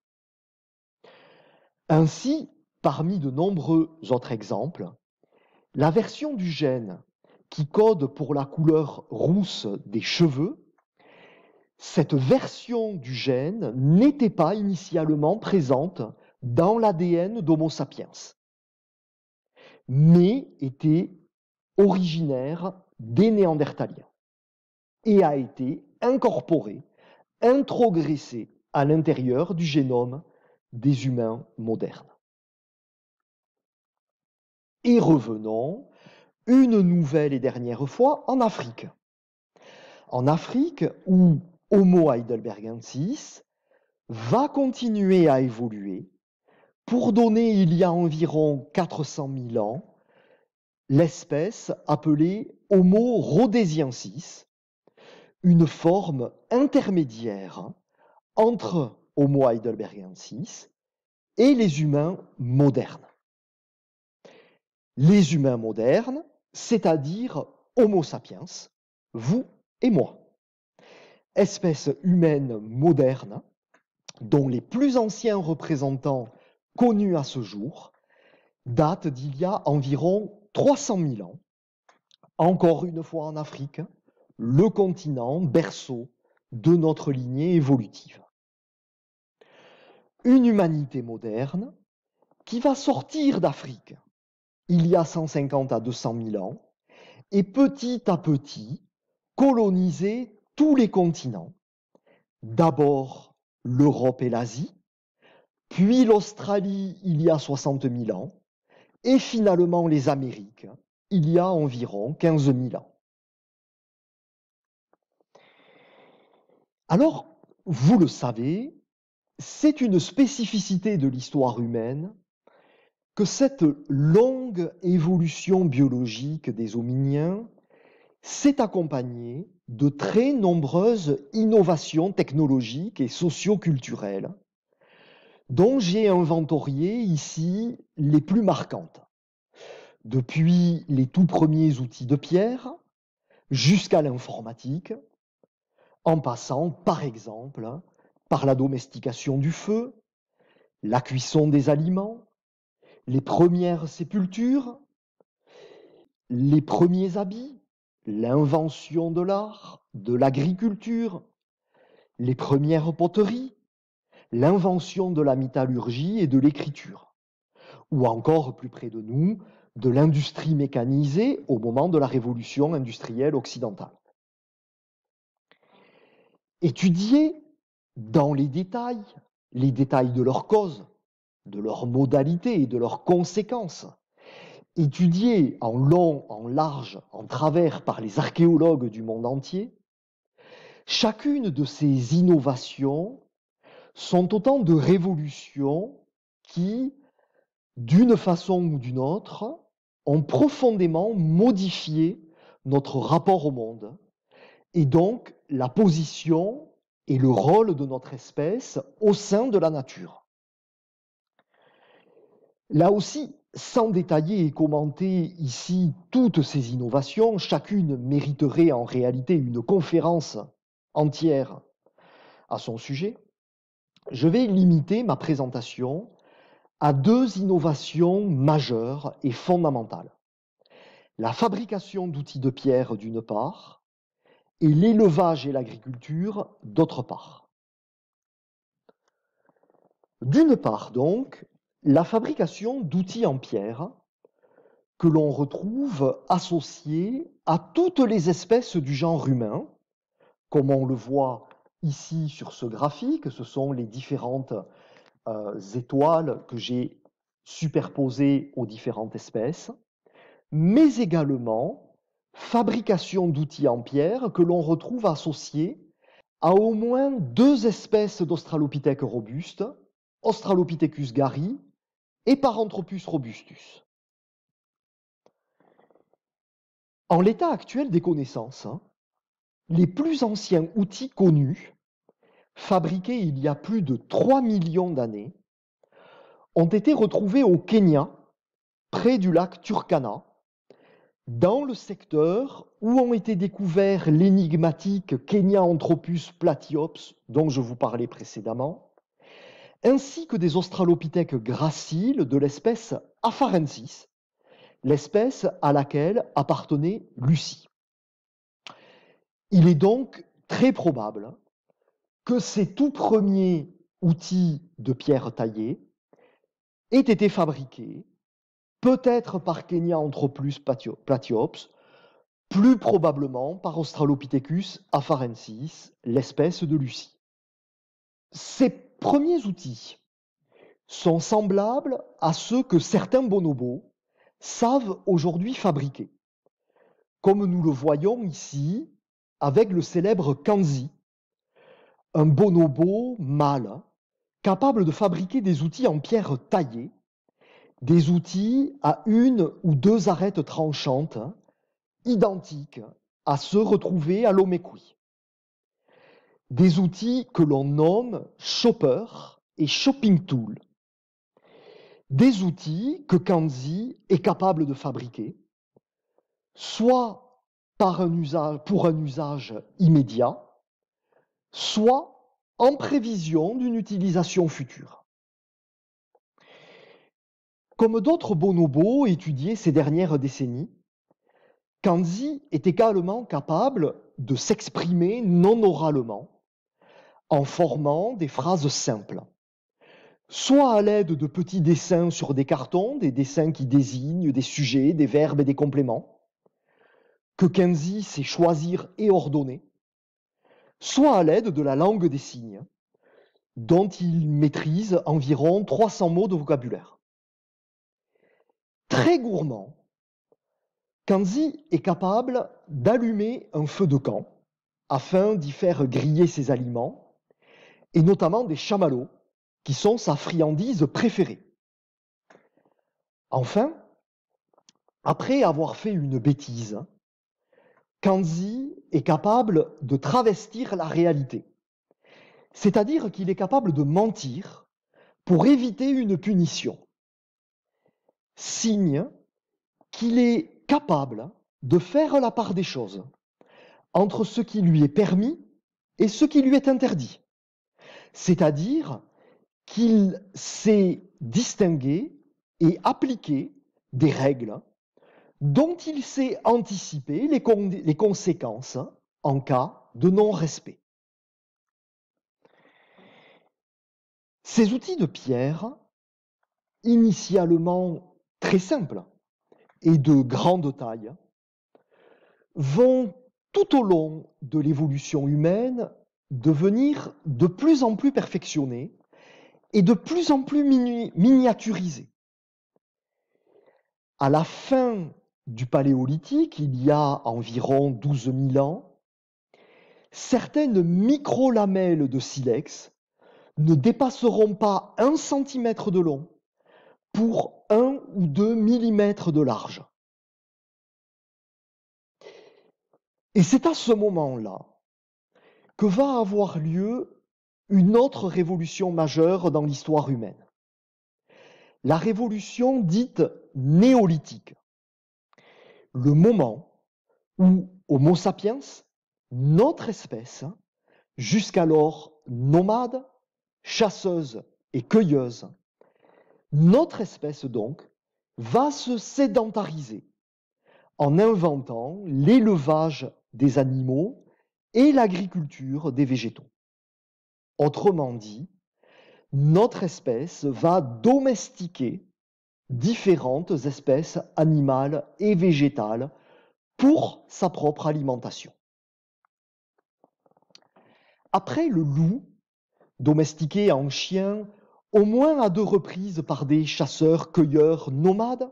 Ainsi, parmi de nombreux autres exemples, la version du gène qui code pour la couleur rousse des cheveux cette version du gène n'était pas initialement présente dans l'ADN d'Homo sapiens, mais était originaire des Néandertaliens et a été incorporée, introgressée à l'intérieur du génome des humains modernes. Et revenons une nouvelle et dernière fois en Afrique. En Afrique, où Homo heidelbergensis va continuer à évoluer pour donner, il y a environ 400 000 ans, l'espèce appelée Homo rhodesiensis, une forme intermédiaire entre Homo heidelbergensis et les humains modernes. Les humains modernes, c'est-à-dire Homo sapiens, vous et moi espèce humaine moderne dont les plus anciens représentants connus à ce jour datent d'il y a environ 300 000 ans, encore une fois en Afrique, le continent berceau de notre lignée évolutive. Une humanité moderne qui va sortir d'Afrique il y a 150 à 200 000 ans et petit à petit coloniser tous les continents, d'abord l'Europe et l'Asie, puis l'Australie il y a 60 000 ans, et finalement les Amériques il y a environ 15 000 ans. Alors, vous le savez, c'est une spécificité de l'histoire humaine que cette longue évolution biologique des hominiens s'est accompagnée de très nombreuses innovations technologiques et socioculturelles dont j'ai inventorié ici les plus marquantes. Depuis les tout premiers outils de pierre jusqu'à l'informatique, en passant par exemple par la domestication du feu, la cuisson des aliments, les premières sépultures, les premiers habits, l'invention de l'art, de l'agriculture, les premières poteries, l'invention de la métallurgie et de l'écriture, ou encore plus près de nous, de l'industrie mécanisée au moment de la révolution industrielle occidentale. Étudier dans les détails, les détails de leurs causes, de leurs modalités et de leurs conséquences, étudiées en long, en large, en travers par les archéologues du monde entier, chacune de ces innovations sont autant de révolutions qui, d'une façon ou d'une autre, ont profondément modifié notre rapport au monde et donc la position et le rôle de notre espèce au sein de la nature. Là aussi, sans détailler et commenter ici toutes ces innovations, chacune mériterait en réalité une conférence entière à son sujet. Je vais limiter ma présentation à deux innovations majeures et fondamentales. La fabrication d'outils de pierre d'une part et l'élevage et l'agriculture d'autre part. D'une part donc, la fabrication d'outils en pierre que l'on retrouve associés à toutes les espèces du genre humain, comme on le voit ici sur ce graphique, ce sont les différentes euh, étoiles que j'ai superposées aux différentes espèces, mais également fabrication d'outils en pierre que l'on retrouve associés à au moins deux espèces d'Australopithèques robustes, Australopithecus gari et par Anthropus robustus. En l'état actuel des connaissances, hein, les plus anciens outils connus, fabriqués il y a plus de 3 millions d'années, ont été retrouvés au Kenya, près du lac Turkana, dans le secteur où ont été découverts l'énigmatique Kenya Anthropus platyops dont je vous parlais précédemment, ainsi que des australopithèques graciles de l'espèce Afarensis, l'espèce à laquelle appartenait Lucie. Il est donc très probable que ces tout premiers outils de pierre taillée aient été fabriqués peut-être par Kenya Anthropus platyops, plus probablement par Australopithecus afarensis, l'espèce de Lucie premiers outils sont semblables à ceux que certains bonobos savent aujourd'hui fabriquer, comme nous le voyons ici avec le célèbre Kanzi, un bonobo mâle capable de fabriquer des outils en pierre taillée, des outils à une ou deux arêtes tranchantes, identiques à ceux retrouvés à l'Omekui des outils que l'on nomme shopper et shopping tool. Des outils que Kanzi est capable de fabriquer, soit pour un usage immédiat, soit en prévision d'une utilisation future. Comme d'autres bonobos étudiés ces dernières décennies, Kanzi est également capable de s'exprimer non oralement en formant des phrases simples, soit à l'aide de petits dessins sur des cartons, des dessins qui désignent des sujets, des verbes et des compléments, que Kenzie sait choisir et ordonner, soit à l'aide de la langue des signes, dont il maîtrise environ 300 mots de vocabulaire. Très gourmand, Kanzi est capable d'allumer un feu de camp afin d'y faire griller ses aliments et notamment des chamallows, qui sont sa friandise préférée. Enfin, après avoir fait une bêtise, Kanzi est capable de travestir la réalité. C'est-à-dire qu'il est capable de mentir pour éviter une punition. Signe qu'il est capable de faire la part des choses entre ce qui lui est permis et ce qui lui est interdit c'est-à-dire qu'il sait distinguer et appliquer des règles dont il sait anticiper les, les conséquences en cas de non-respect. Ces outils de pierre, initialement très simples et de grande taille, vont tout au long de l'évolution humaine devenir de plus en plus perfectionnés et de plus en plus miniaturisés. À la fin du Paléolithique, il y a environ 12 000 ans, certaines micro-lamelles de silex ne dépasseront pas un centimètre de long pour un ou deux millimètres de large. Et c'est à ce moment-là que va avoir lieu une autre révolution majeure dans l'histoire humaine. La révolution dite néolithique. Le moment où Homo sapiens, notre espèce, jusqu'alors nomade, chasseuse et cueilleuse, notre espèce donc va se sédentariser en inventant l'élevage des animaux et l'agriculture des végétaux. Autrement dit, notre espèce va domestiquer différentes espèces animales et végétales pour sa propre alimentation. Après le loup, domestiqué en chien au moins à deux reprises par des chasseurs-cueilleurs nomades,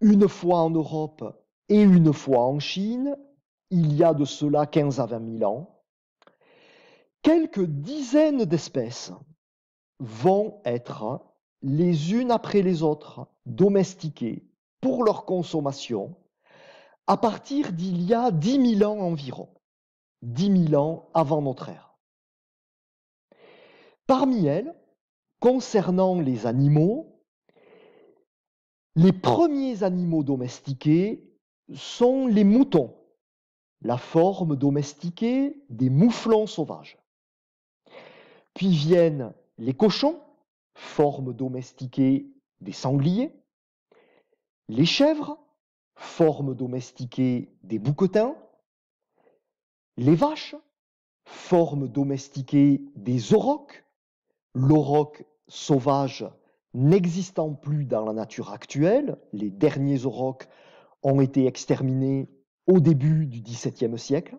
une fois en Europe et une fois en Chine, il y a de cela 15 à 20 000 ans, quelques dizaines d'espèces vont être les unes après les autres domestiquées pour leur consommation à partir d'il y a 10 000 ans environ, 10 000 ans avant notre ère. Parmi elles, concernant les animaux, les premiers animaux domestiqués sont les moutons, la forme domestiquée des mouflons sauvages. Puis viennent les cochons, forme domestiquée des sangliers, les chèvres, forme domestiquée des bouquetins, les vaches, forme domestiquée des aurochs, l'auroch sauvage n'existant plus dans la nature actuelle, les derniers aurochs ont été exterminés au début du XVIIe siècle.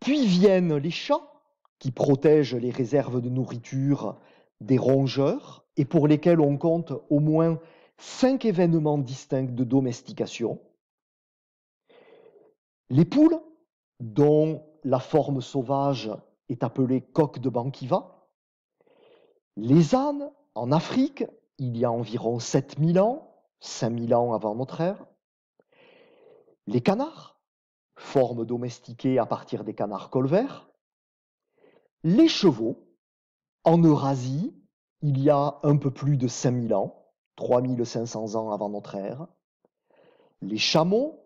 Puis viennent les chats, qui protègent les réserves de nourriture des rongeurs et pour lesquels on compte au moins cinq événements distincts de domestication. Les poules, dont la forme sauvage est appelée coq de Bankiva. Les ânes, en Afrique, il y a environ 7000 ans, 5000 ans avant notre ère les canards, forme domestiquée à partir des canards colverts, les chevaux, en Eurasie, il y a un peu plus de 5000 ans, 3500 ans avant notre ère, les chameaux,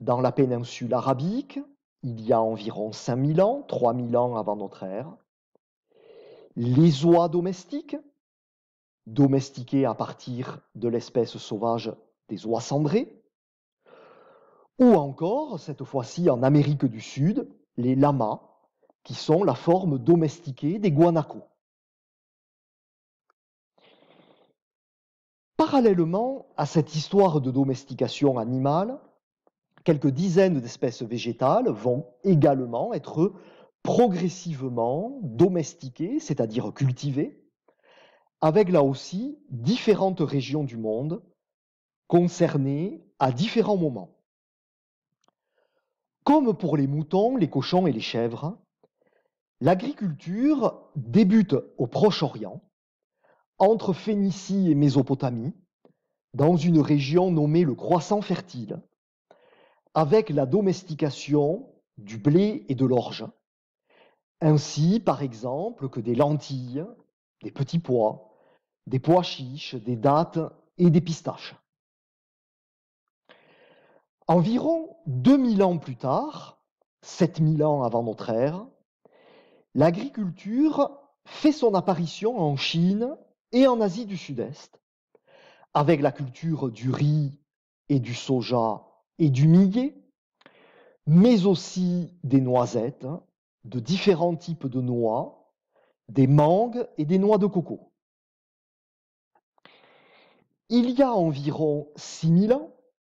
dans la péninsule arabique, il y a environ 5000 ans, 3000 ans avant notre ère, les oies domestiques, domestiquées à partir de l'espèce sauvage des oies cendrées, ou encore, cette fois-ci en Amérique du Sud, les lamas, qui sont la forme domestiquée des guanacos. Parallèlement à cette histoire de domestication animale, quelques dizaines d'espèces végétales vont également être progressivement domestiquées, c'est-à-dire cultivées, avec là aussi différentes régions du monde concernées à différents moments. Comme pour les moutons, les cochons et les chèvres, l'agriculture débute au Proche-Orient, entre Phénicie et Mésopotamie, dans une région nommée le Croissant fertile, avec la domestication du blé et de l'orge. Ainsi, par exemple, que des lentilles, des petits pois, des pois chiches, des dattes et des pistaches. Environ 2000 ans plus tard, 7000 ans avant notre ère, l'agriculture fait son apparition en Chine et en Asie du Sud-Est, avec la culture du riz et du soja et du millet, mais aussi des noisettes, hein, de différents types de noix, des mangues et des noix de coco. Il y a environ 6000 ans,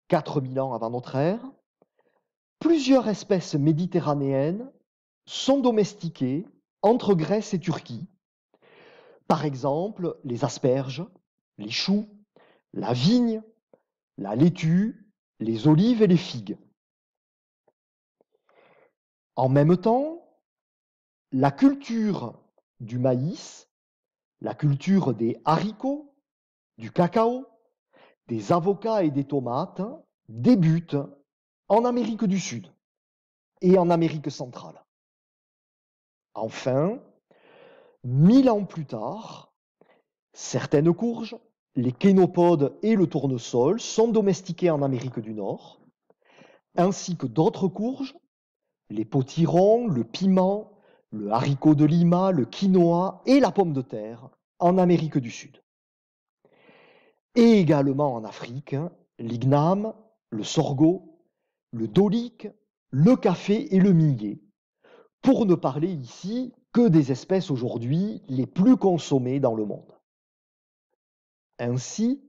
4000 ans avant notre ère, plusieurs espèces méditerranéennes sont domestiquées entre Grèce et Turquie. Par exemple, les asperges, les choux, la vigne, la laitue, les olives et les figues. En même temps, la culture du maïs, la culture des haricots, du cacao, des avocats et des tomates hein, débutent en Amérique du Sud et en Amérique centrale. Enfin, mille ans plus tard, certaines courges, les kénopodes et le tournesol sont domestiqués en Amérique du Nord, ainsi que d'autres courges, les potirons, le piment, le haricot de lima, le quinoa et la pomme de terre en Amérique du Sud et également en Afrique, hein, l'igname, le sorgho, le dolique, le café et le millet, pour ne parler ici que des espèces aujourd'hui les plus consommées dans le monde. Ainsi,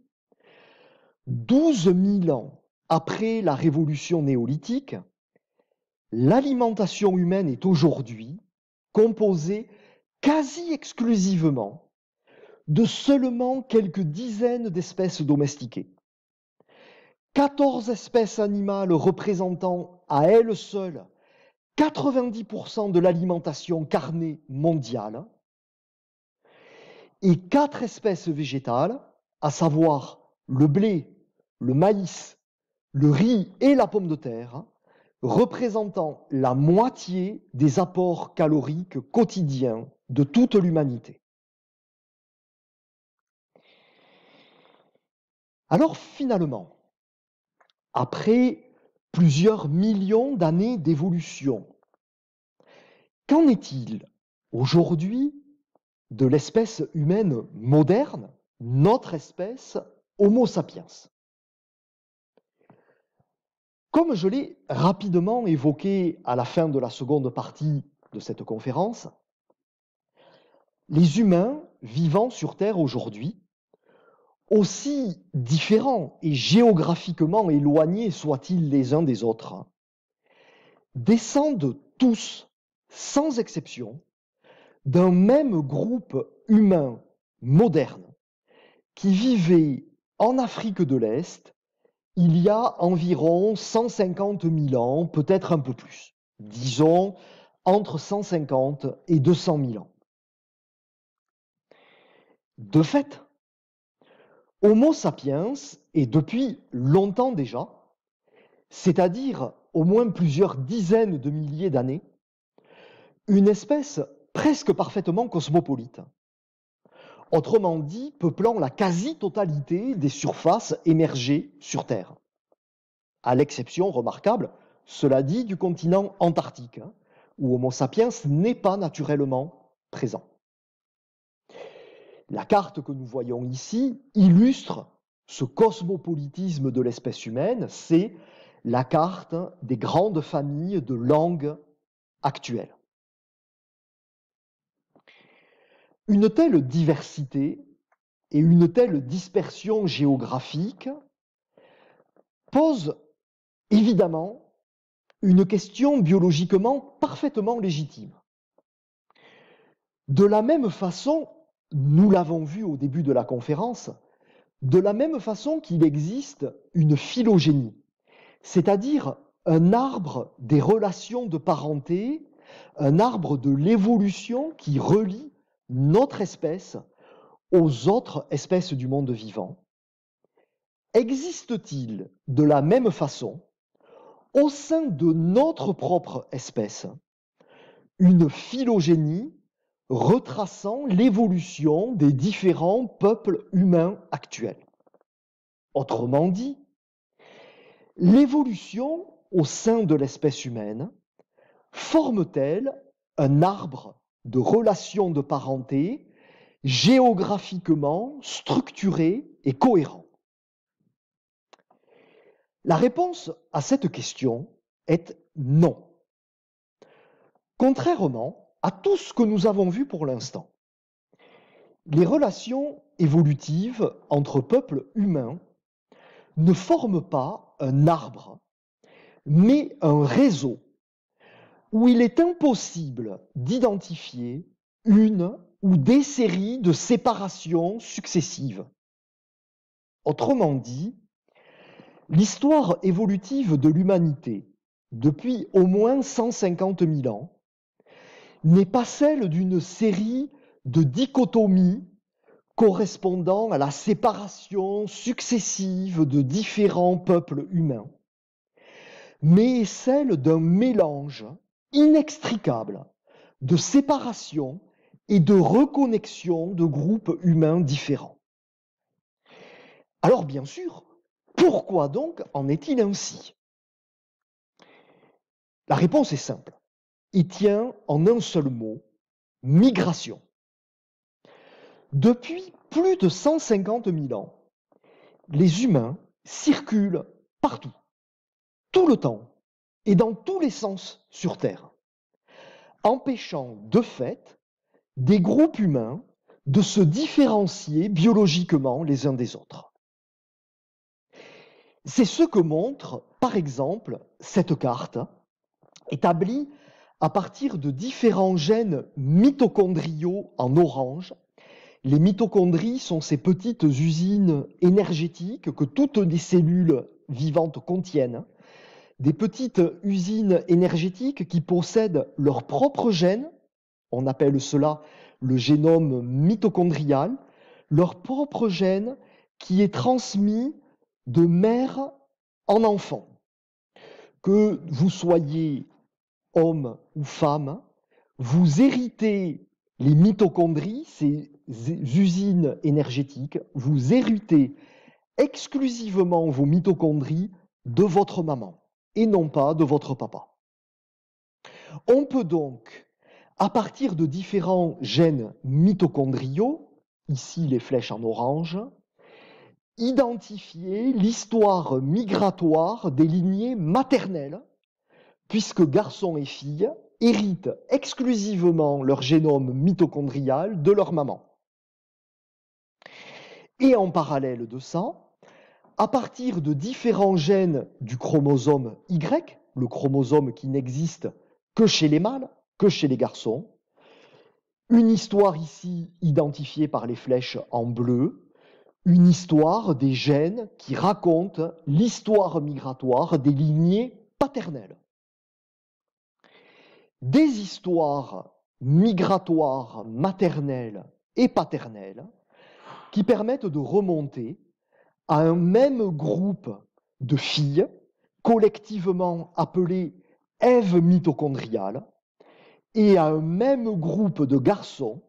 12 000 ans après la révolution néolithique, l'alimentation humaine est aujourd'hui composée quasi exclusivement de seulement quelques dizaines d'espèces domestiquées. 14 espèces animales représentant à elles seules 90% de l'alimentation carnée mondiale et 4 espèces végétales, à savoir le blé, le maïs, le riz et la pomme de terre, représentant la moitié des apports caloriques quotidiens de toute l'humanité. Alors finalement, après plusieurs millions d'années d'évolution, qu'en est-il aujourd'hui de l'espèce humaine moderne, notre espèce Homo sapiens Comme je l'ai rapidement évoqué à la fin de la seconde partie de cette conférence, les humains vivant sur Terre aujourd'hui aussi différents et géographiquement éloignés soient-ils les uns des autres, descendent tous, sans exception, d'un même groupe humain moderne qui vivait en Afrique de l'Est il y a environ 150 000 ans, peut-être un peu plus, disons entre 150 et 200 000 ans. De fait, Homo sapiens est depuis longtemps déjà, c'est-à-dire au moins plusieurs dizaines de milliers d'années, une espèce presque parfaitement cosmopolite. Autrement dit, peuplant la quasi-totalité des surfaces émergées sur Terre. À l'exception remarquable, cela dit, du continent antarctique, hein, où Homo sapiens n'est pas naturellement présent. La carte que nous voyons ici illustre ce cosmopolitisme de l'espèce humaine, c'est la carte des grandes familles de langues actuelles. Une telle diversité et une telle dispersion géographique posent évidemment une question biologiquement parfaitement légitime. De la même façon nous l'avons vu au début de la conférence, de la même façon qu'il existe une phylogénie, c'est-à-dire un arbre des relations de parenté, un arbre de l'évolution qui relie notre espèce aux autres espèces du monde vivant, existe-t-il de la même façon au sein de notre propre espèce une phylogénie retraçant l'évolution des différents peuples humains actuels. Autrement dit, l'évolution au sein de l'espèce humaine forme-t-elle un arbre de relations de parenté géographiquement structuré et cohérent La réponse à cette question est non. Contrairement à tout ce que nous avons vu pour l'instant. Les relations évolutives entre peuples humains ne forment pas un arbre, mais un réseau où il est impossible d'identifier une ou des séries de séparations successives. Autrement dit, l'histoire évolutive de l'humanité, depuis au moins 150 000 ans, n'est pas celle d'une série de dichotomies correspondant à la séparation successive de différents peuples humains, mais celle d'un mélange inextricable de séparation et de reconnexion de groupes humains différents. Alors bien sûr, pourquoi donc en est-il ainsi La réponse est simple il tient en un seul mot, migration. Depuis plus de 150 000 ans, les humains circulent partout, tout le temps et dans tous les sens sur Terre, empêchant de fait des groupes humains de se différencier biologiquement les uns des autres. C'est ce que montre, par exemple, cette carte, établie à partir de différents gènes mitochondriaux en orange. Les mitochondries sont ces petites usines énergétiques que toutes les cellules vivantes contiennent. Des petites usines énergétiques qui possèdent leur propre gène. on appelle cela le génome mitochondrial, leur propre gène qui est transmis de mère en enfant. Que vous soyez homme ou femme, vous héritez les mitochondries, ces usines énergétiques, vous héritez exclusivement vos mitochondries de votre maman et non pas de votre papa. On peut donc, à partir de différents gènes mitochondriaux, ici les flèches en orange, identifier l'histoire migratoire des lignées maternelles puisque garçons et filles héritent exclusivement leur génome mitochondrial de leur maman. Et en parallèle de ça, à partir de différents gènes du chromosome Y, le chromosome qui n'existe que chez les mâles, que chez les garçons, une histoire ici identifiée par les flèches en bleu, une histoire des gènes qui racontent l'histoire migratoire des lignées paternelles des histoires migratoires maternelles et paternelles qui permettent de remonter à un même groupe de filles collectivement appelées Ève mitochondriale et à un même groupe de garçons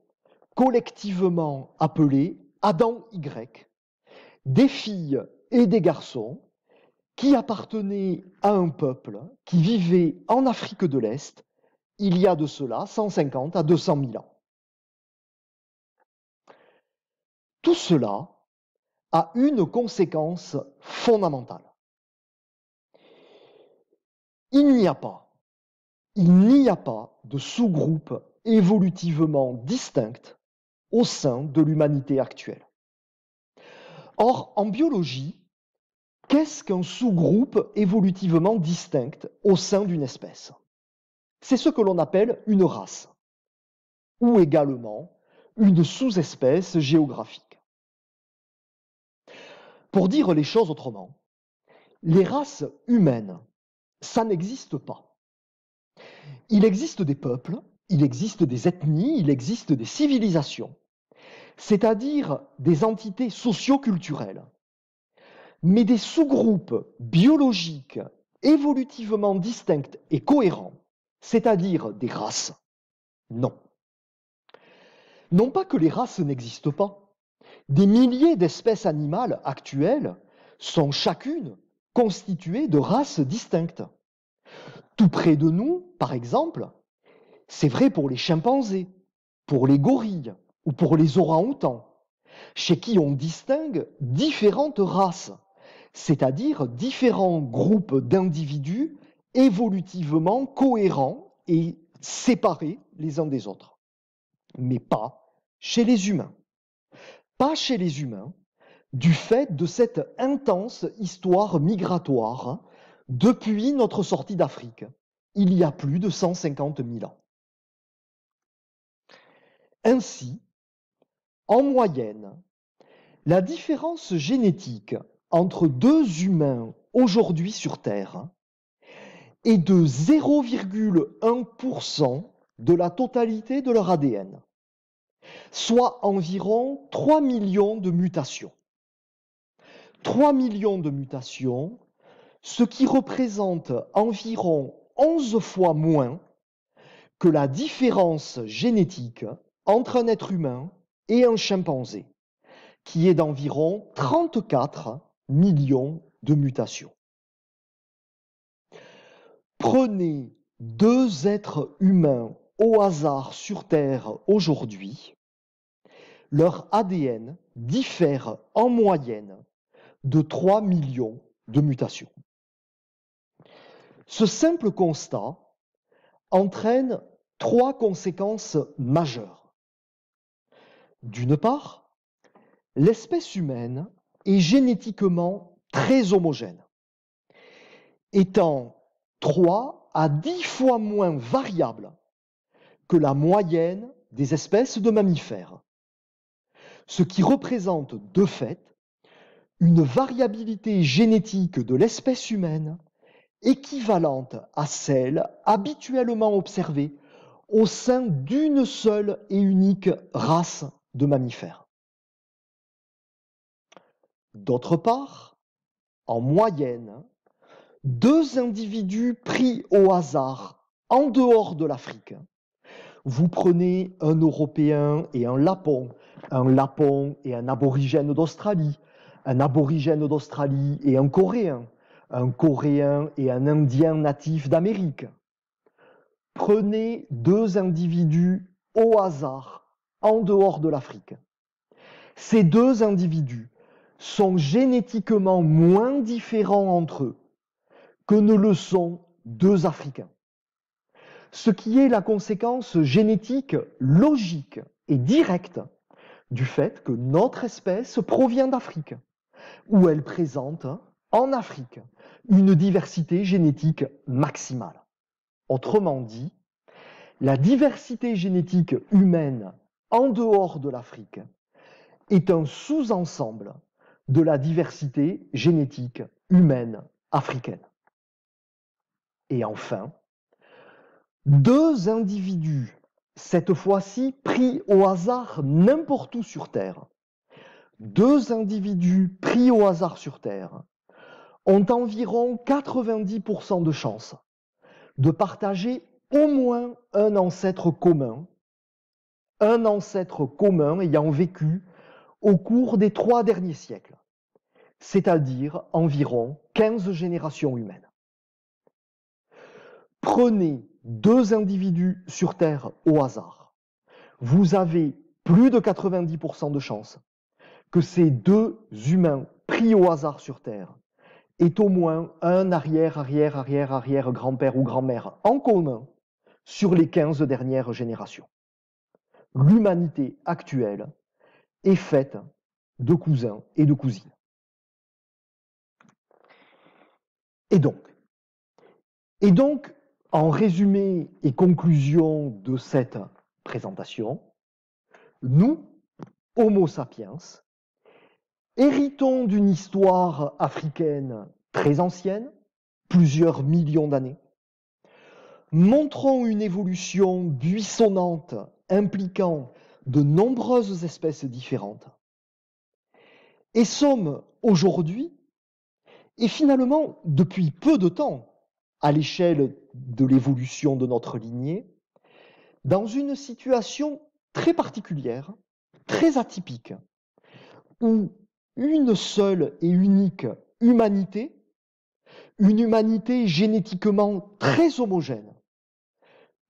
collectivement appelés Adam Y, des filles et des garçons qui appartenaient à un peuple qui vivait en Afrique de l'Est il y a de cela 150 à 200 000 ans. Tout cela a une conséquence fondamentale. Il n'y a pas, il n'y a pas de sous-groupe évolutivement distinct au sein de l'humanité actuelle. Or, en biologie, qu'est-ce qu'un sous-groupe évolutivement distinct au sein d'une espèce c'est ce que l'on appelle une race, ou également une sous-espèce géographique. Pour dire les choses autrement, les races humaines, ça n'existe pas. Il existe des peuples, il existe des ethnies, il existe des civilisations, c'est-à-dire des entités socio-culturelles. Mais des sous-groupes biologiques évolutivement distincts et cohérents c'est-à-dire des races Non. Non pas que les races n'existent pas. Des milliers d'espèces animales actuelles sont chacune constituées de races distinctes. Tout près de nous, par exemple, c'est vrai pour les chimpanzés, pour les gorilles ou pour les orang-outans, chez qui on distingue différentes races, c'est-à-dire différents groupes d'individus évolutivement cohérents et séparés les uns des autres. Mais pas chez les humains. Pas chez les humains, du fait de cette intense histoire migratoire hein, depuis notre sortie d'Afrique, il y a plus de 150 000 ans. Ainsi, en moyenne, la différence génétique entre deux humains aujourd'hui sur Terre hein, et de 0,1% de la totalité de leur ADN, soit environ 3 millions de mutations. 3 millions de mutations, ce qui représente environ 11 fois moins que la différence génétique entre un être humain et un chimpanzé, qui est d'environ 34 millions de mutations. Prenez deux êtres humains au hasard sur Terre aujourd'hui. Leur ADN diffère en moyenne de 3 millions de mutations. Ce simple constat entraîne trois conséquences majeures. D'une part, l'espèce humaine est génétiquement très homogène, étant 3 à 10 fois moins variable que la moyenne des espèces de mammifères, ce qui représente de fait une variabilité génétique de l'espèce humaine équivalente à celle habituellement observée au sein d'une seule et unique race de mammifères. D'autre part, en moyenne, deux individus pris au hasard en dehors de l'Afrique. Vous prenez un Européen et un Lapon, un Lapon et un aborigène d'Australie, un aborigène d'Australie et un Coréen, un Coréen et un Indien natif d'Amérique. Prenez deux individus au hasard en dehors de l'Afrique. Ces deux individus sont génétiquement moins différents entre eux que ne le sont deux Africains. Ce qui est la conséquence génétique logique et directe du fait que notre espèce provient d'Afrique, où elle présente en Afrique une diversité génétique maximale. Autrement dit, la diversité génétique humaine en dehors de l'Afrique est un sous-ensemble de la diversité génétique humaine africaine. Et enfin, deux individus, cette fois-ci pris au hasard n'importe où sur Terre, deux individus pris au hasard sur Terre ont environ 90% de chances de partager au moins un ancêtre commun, un ancêtre commun ayant vécu au cours des trois derniers siècles, c'est-à-dire environ 15 générations humaines. Prenez deux individus sur Terre au hasard. Vous avez plus de 90% de chances que ces deux humains pris au hasard sur Terre aient au moins un arrière, arrière, arrière, arrière grand-père ou grand-mère en commun sur les 15 dernières générations. L'humanité actuelle est faite de cousins et de cousines. Et donc, et donc, en résumé et conclusion de cette présentation, nous, Homo sapiens, héritons d'une histoire africaine très ancienne, plusieurs millions d'années, montrons une évolution buissonnante impliquant de nombreuses espèces différentes, et sommes aujourd'hui, et finalement depuis peu de temps, à l'échelle de l'évolution de notre lignée, dans une situation très particulière, très atypique, où une seule et unique humanité, une humanité génétiquement très homogène,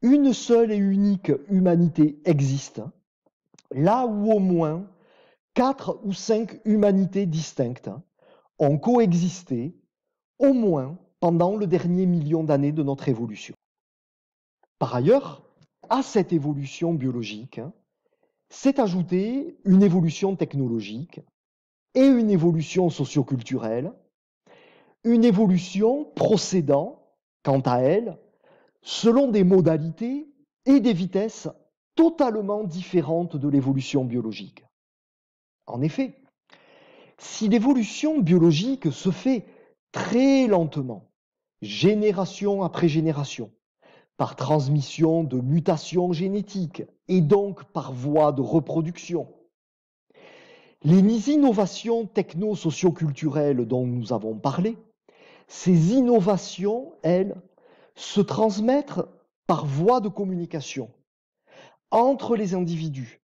une seule et unique humanité existe, là où au moins quatre ou cinq humanités distinctes ont coexisté au moins pendant le dernier million d'années de notre évolution. Par ailleurs, à cette évolution biologique, hein, s'est ajoutée une évolution technologique et une évolution socioculturelle, une évolution procédant, quant à elle, selon des modalités et des vitesses totalement différentes de l'évolution biologique. En effet, si l'évolution biologique se fait très lentement, génération après génération, par transmission de mutations génétiques et donc par voie de reproduction. Les innovations techno-socioculturelles dont nous avons parlé, ces innovations, elles, se transmettent par voie de communication entre les individus.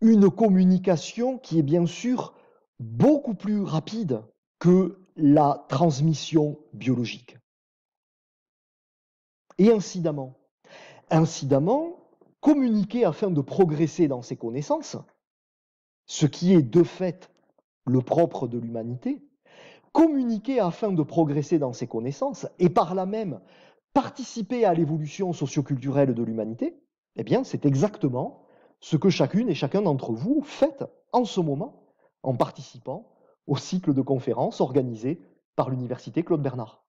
Une communication qui est bien sûr beaucoup plus rapide que la transmission biologique. Et incidemment, incidemment, communiquer afin de progresser dans ses connaissances, ce qui est de fait le propre de l'humanité, communiquer afin de progresser dans ses connaissances et par là même participer à l'évolution socioculturelle de l'humanité, eh bien c'est exactement ce que chacune et chacun d'entre vous faites en ce moment en participant au cycle de conférences organisé par l'université Claude Bernard.